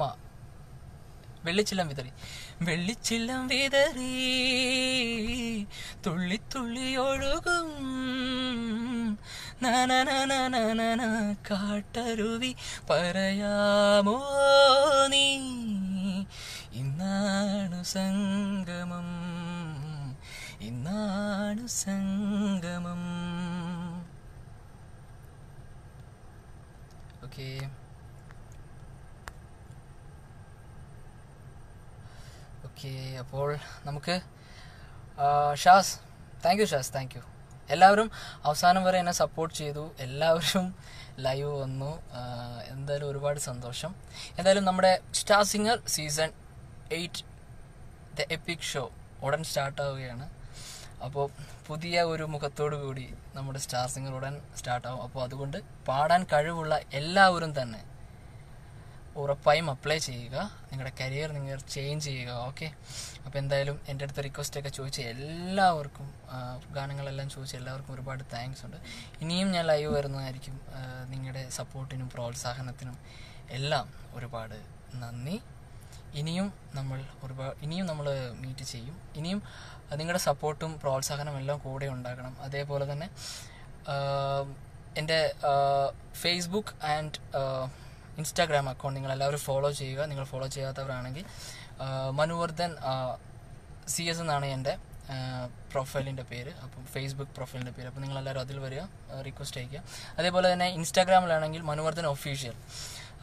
വെള്ളിച്ചില്ലം വിതറി വെള്ളിച്ചില്ലം വിതറി തുള്ളി ഒഴുകും കാട്ടരുവി പറയാമോ നീ ഇന്നാണു സംഗമം ഇന്നാണു സംഗമം ഓക്കേ ഓക്കെ അപ്പോൾ നമുക്ക് Shaz thank you Shaz thank you എല്ലാവരും അവസാനം വരെ എന്നെ സപ്പോർട്ട് ചെയ്തു എല്ലാവരും ലൈവ് വന്നു എന്തായാലും ഒരുപാട് സന്തോഷം എന്തായാലും നമ്മുടെ star singer season eight the epic show ഉടൻ സ്റ്റാർട്ടാവുകയാണ് അപ്പോൾ പുതിയ ഒരു മുഖത്തോടു കൂടി നമ്മുടെ സ്റ്റാർ സിംഗർ ഉടൻ സ്റ്റാർട്ടാവും അപ്പോൾ അതുകൊണ്ട് പാടാൻ കഴിവുള്ള എല്ലാവരും തന്നെ ഉറപ്പായും അപ്ലൈ ചെയ്യുക നിങ്ങളുടെ കരിയർ നിങ്ങൾ ചേഞ്ച് ചെയ്യുക ഓക്കെ അപ്പോൾ എന്തായാലും എൻ്റെ അടുത്ത് റിക്വസ്റ്റൊക്കെ ചോദിച്ച എല്ലാവർക്കും ഗാനങ്ങളെല്ലാം ചോദിച്ച എല്ലാവർക്കും ഒരുപാട് താങ്ക്സ് ഉണ്ട് ഇനിയും ഞാൻ ലൈവ് വരുന്നതായിരിക്കും നിങ്ങളുടെ സപ്പോർട്ടിനും പ്രോത്സാഹനത്തിനും എല്ലാം ഒരുപാട് നന്ദി ഇനിയും നമ്മൾ ഒരുപാട് ഇനിയും നമ്മൾ മീറ്റ് ചെയ്യും ഇനിയും നിങ്ങളുടെ സപ്പോർട്ടും പ്രോത്സാഹനം എല്ലാം കൂടെ ഉണ്ടാകണം അതേപോലെ തന്നെ എൻ്റെ ഫേസ്ബുക്ക് ആൻഡ് ഇൻസ്റ്റാഗ്രാം അക്കൗണ്ട് നിങ്ങൾ എല്ലാവരും ഫോളോ ചെയ്യുക നിങ്ങൾ ഫോളോ ചെയ്യാത്തവരാണെങ്കിൽ മനുവർദ്ധൻ സി എസ് എന്നാണ് എൻ്റെ പ്രൊഫൈലിൻ്റെ പേര് അപ്പം ഫേസ്ബുക്ക് പ്രൊഫൈലിൻ്റെ പേര് അപ്പോൾ നിങ്ങളെല്ലാവരും അതിൽ വരിക റിക്വസ്റ്റ് അയക്കുക അതേപോലെ തന്നെ ഇൻസ്റ്റാഗ്രാമിലാണെങ്കിൽ മനുവർദ്ധൻ ഒഫീഷ്യൽ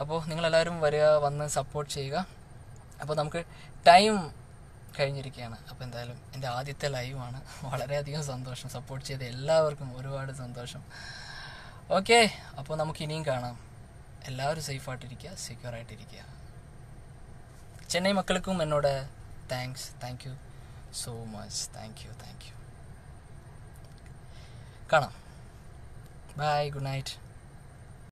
അപ്പോൾ നിങ്ങളെല്ലാവരും വരിക വന്ന് സപ്പോർട്ട് ചെയ്യുക അപ്പോൾ നമുക്ക് ടൈം കഴിഞ്ഞിരിക്കുകയാണ് അപ്പോൾ എന്തായാലും എൻ്റെ ആദ്യത്തെ ലൈവാണ് വളരെയധികം സന്തോഷം സപ്പോർട്ട് ചെയ്ത എല്ലാവർക്കും ഒരുപാട് സന്തോഷം ഓക്കെ അപ്പോൾ നമുക്ക് ഇനിയും കാണാം എല്ലാവരും സേഫായിട്ടിരിക്കുക സെക്യൂർ ആയിട്ടിരിക്കുക ചെന്നൈ മക്കൾക്കും എന്നോട് thanks thank you so much thank you thank you കാണാം ബൈ ഗുഡ് നൈറ്റ്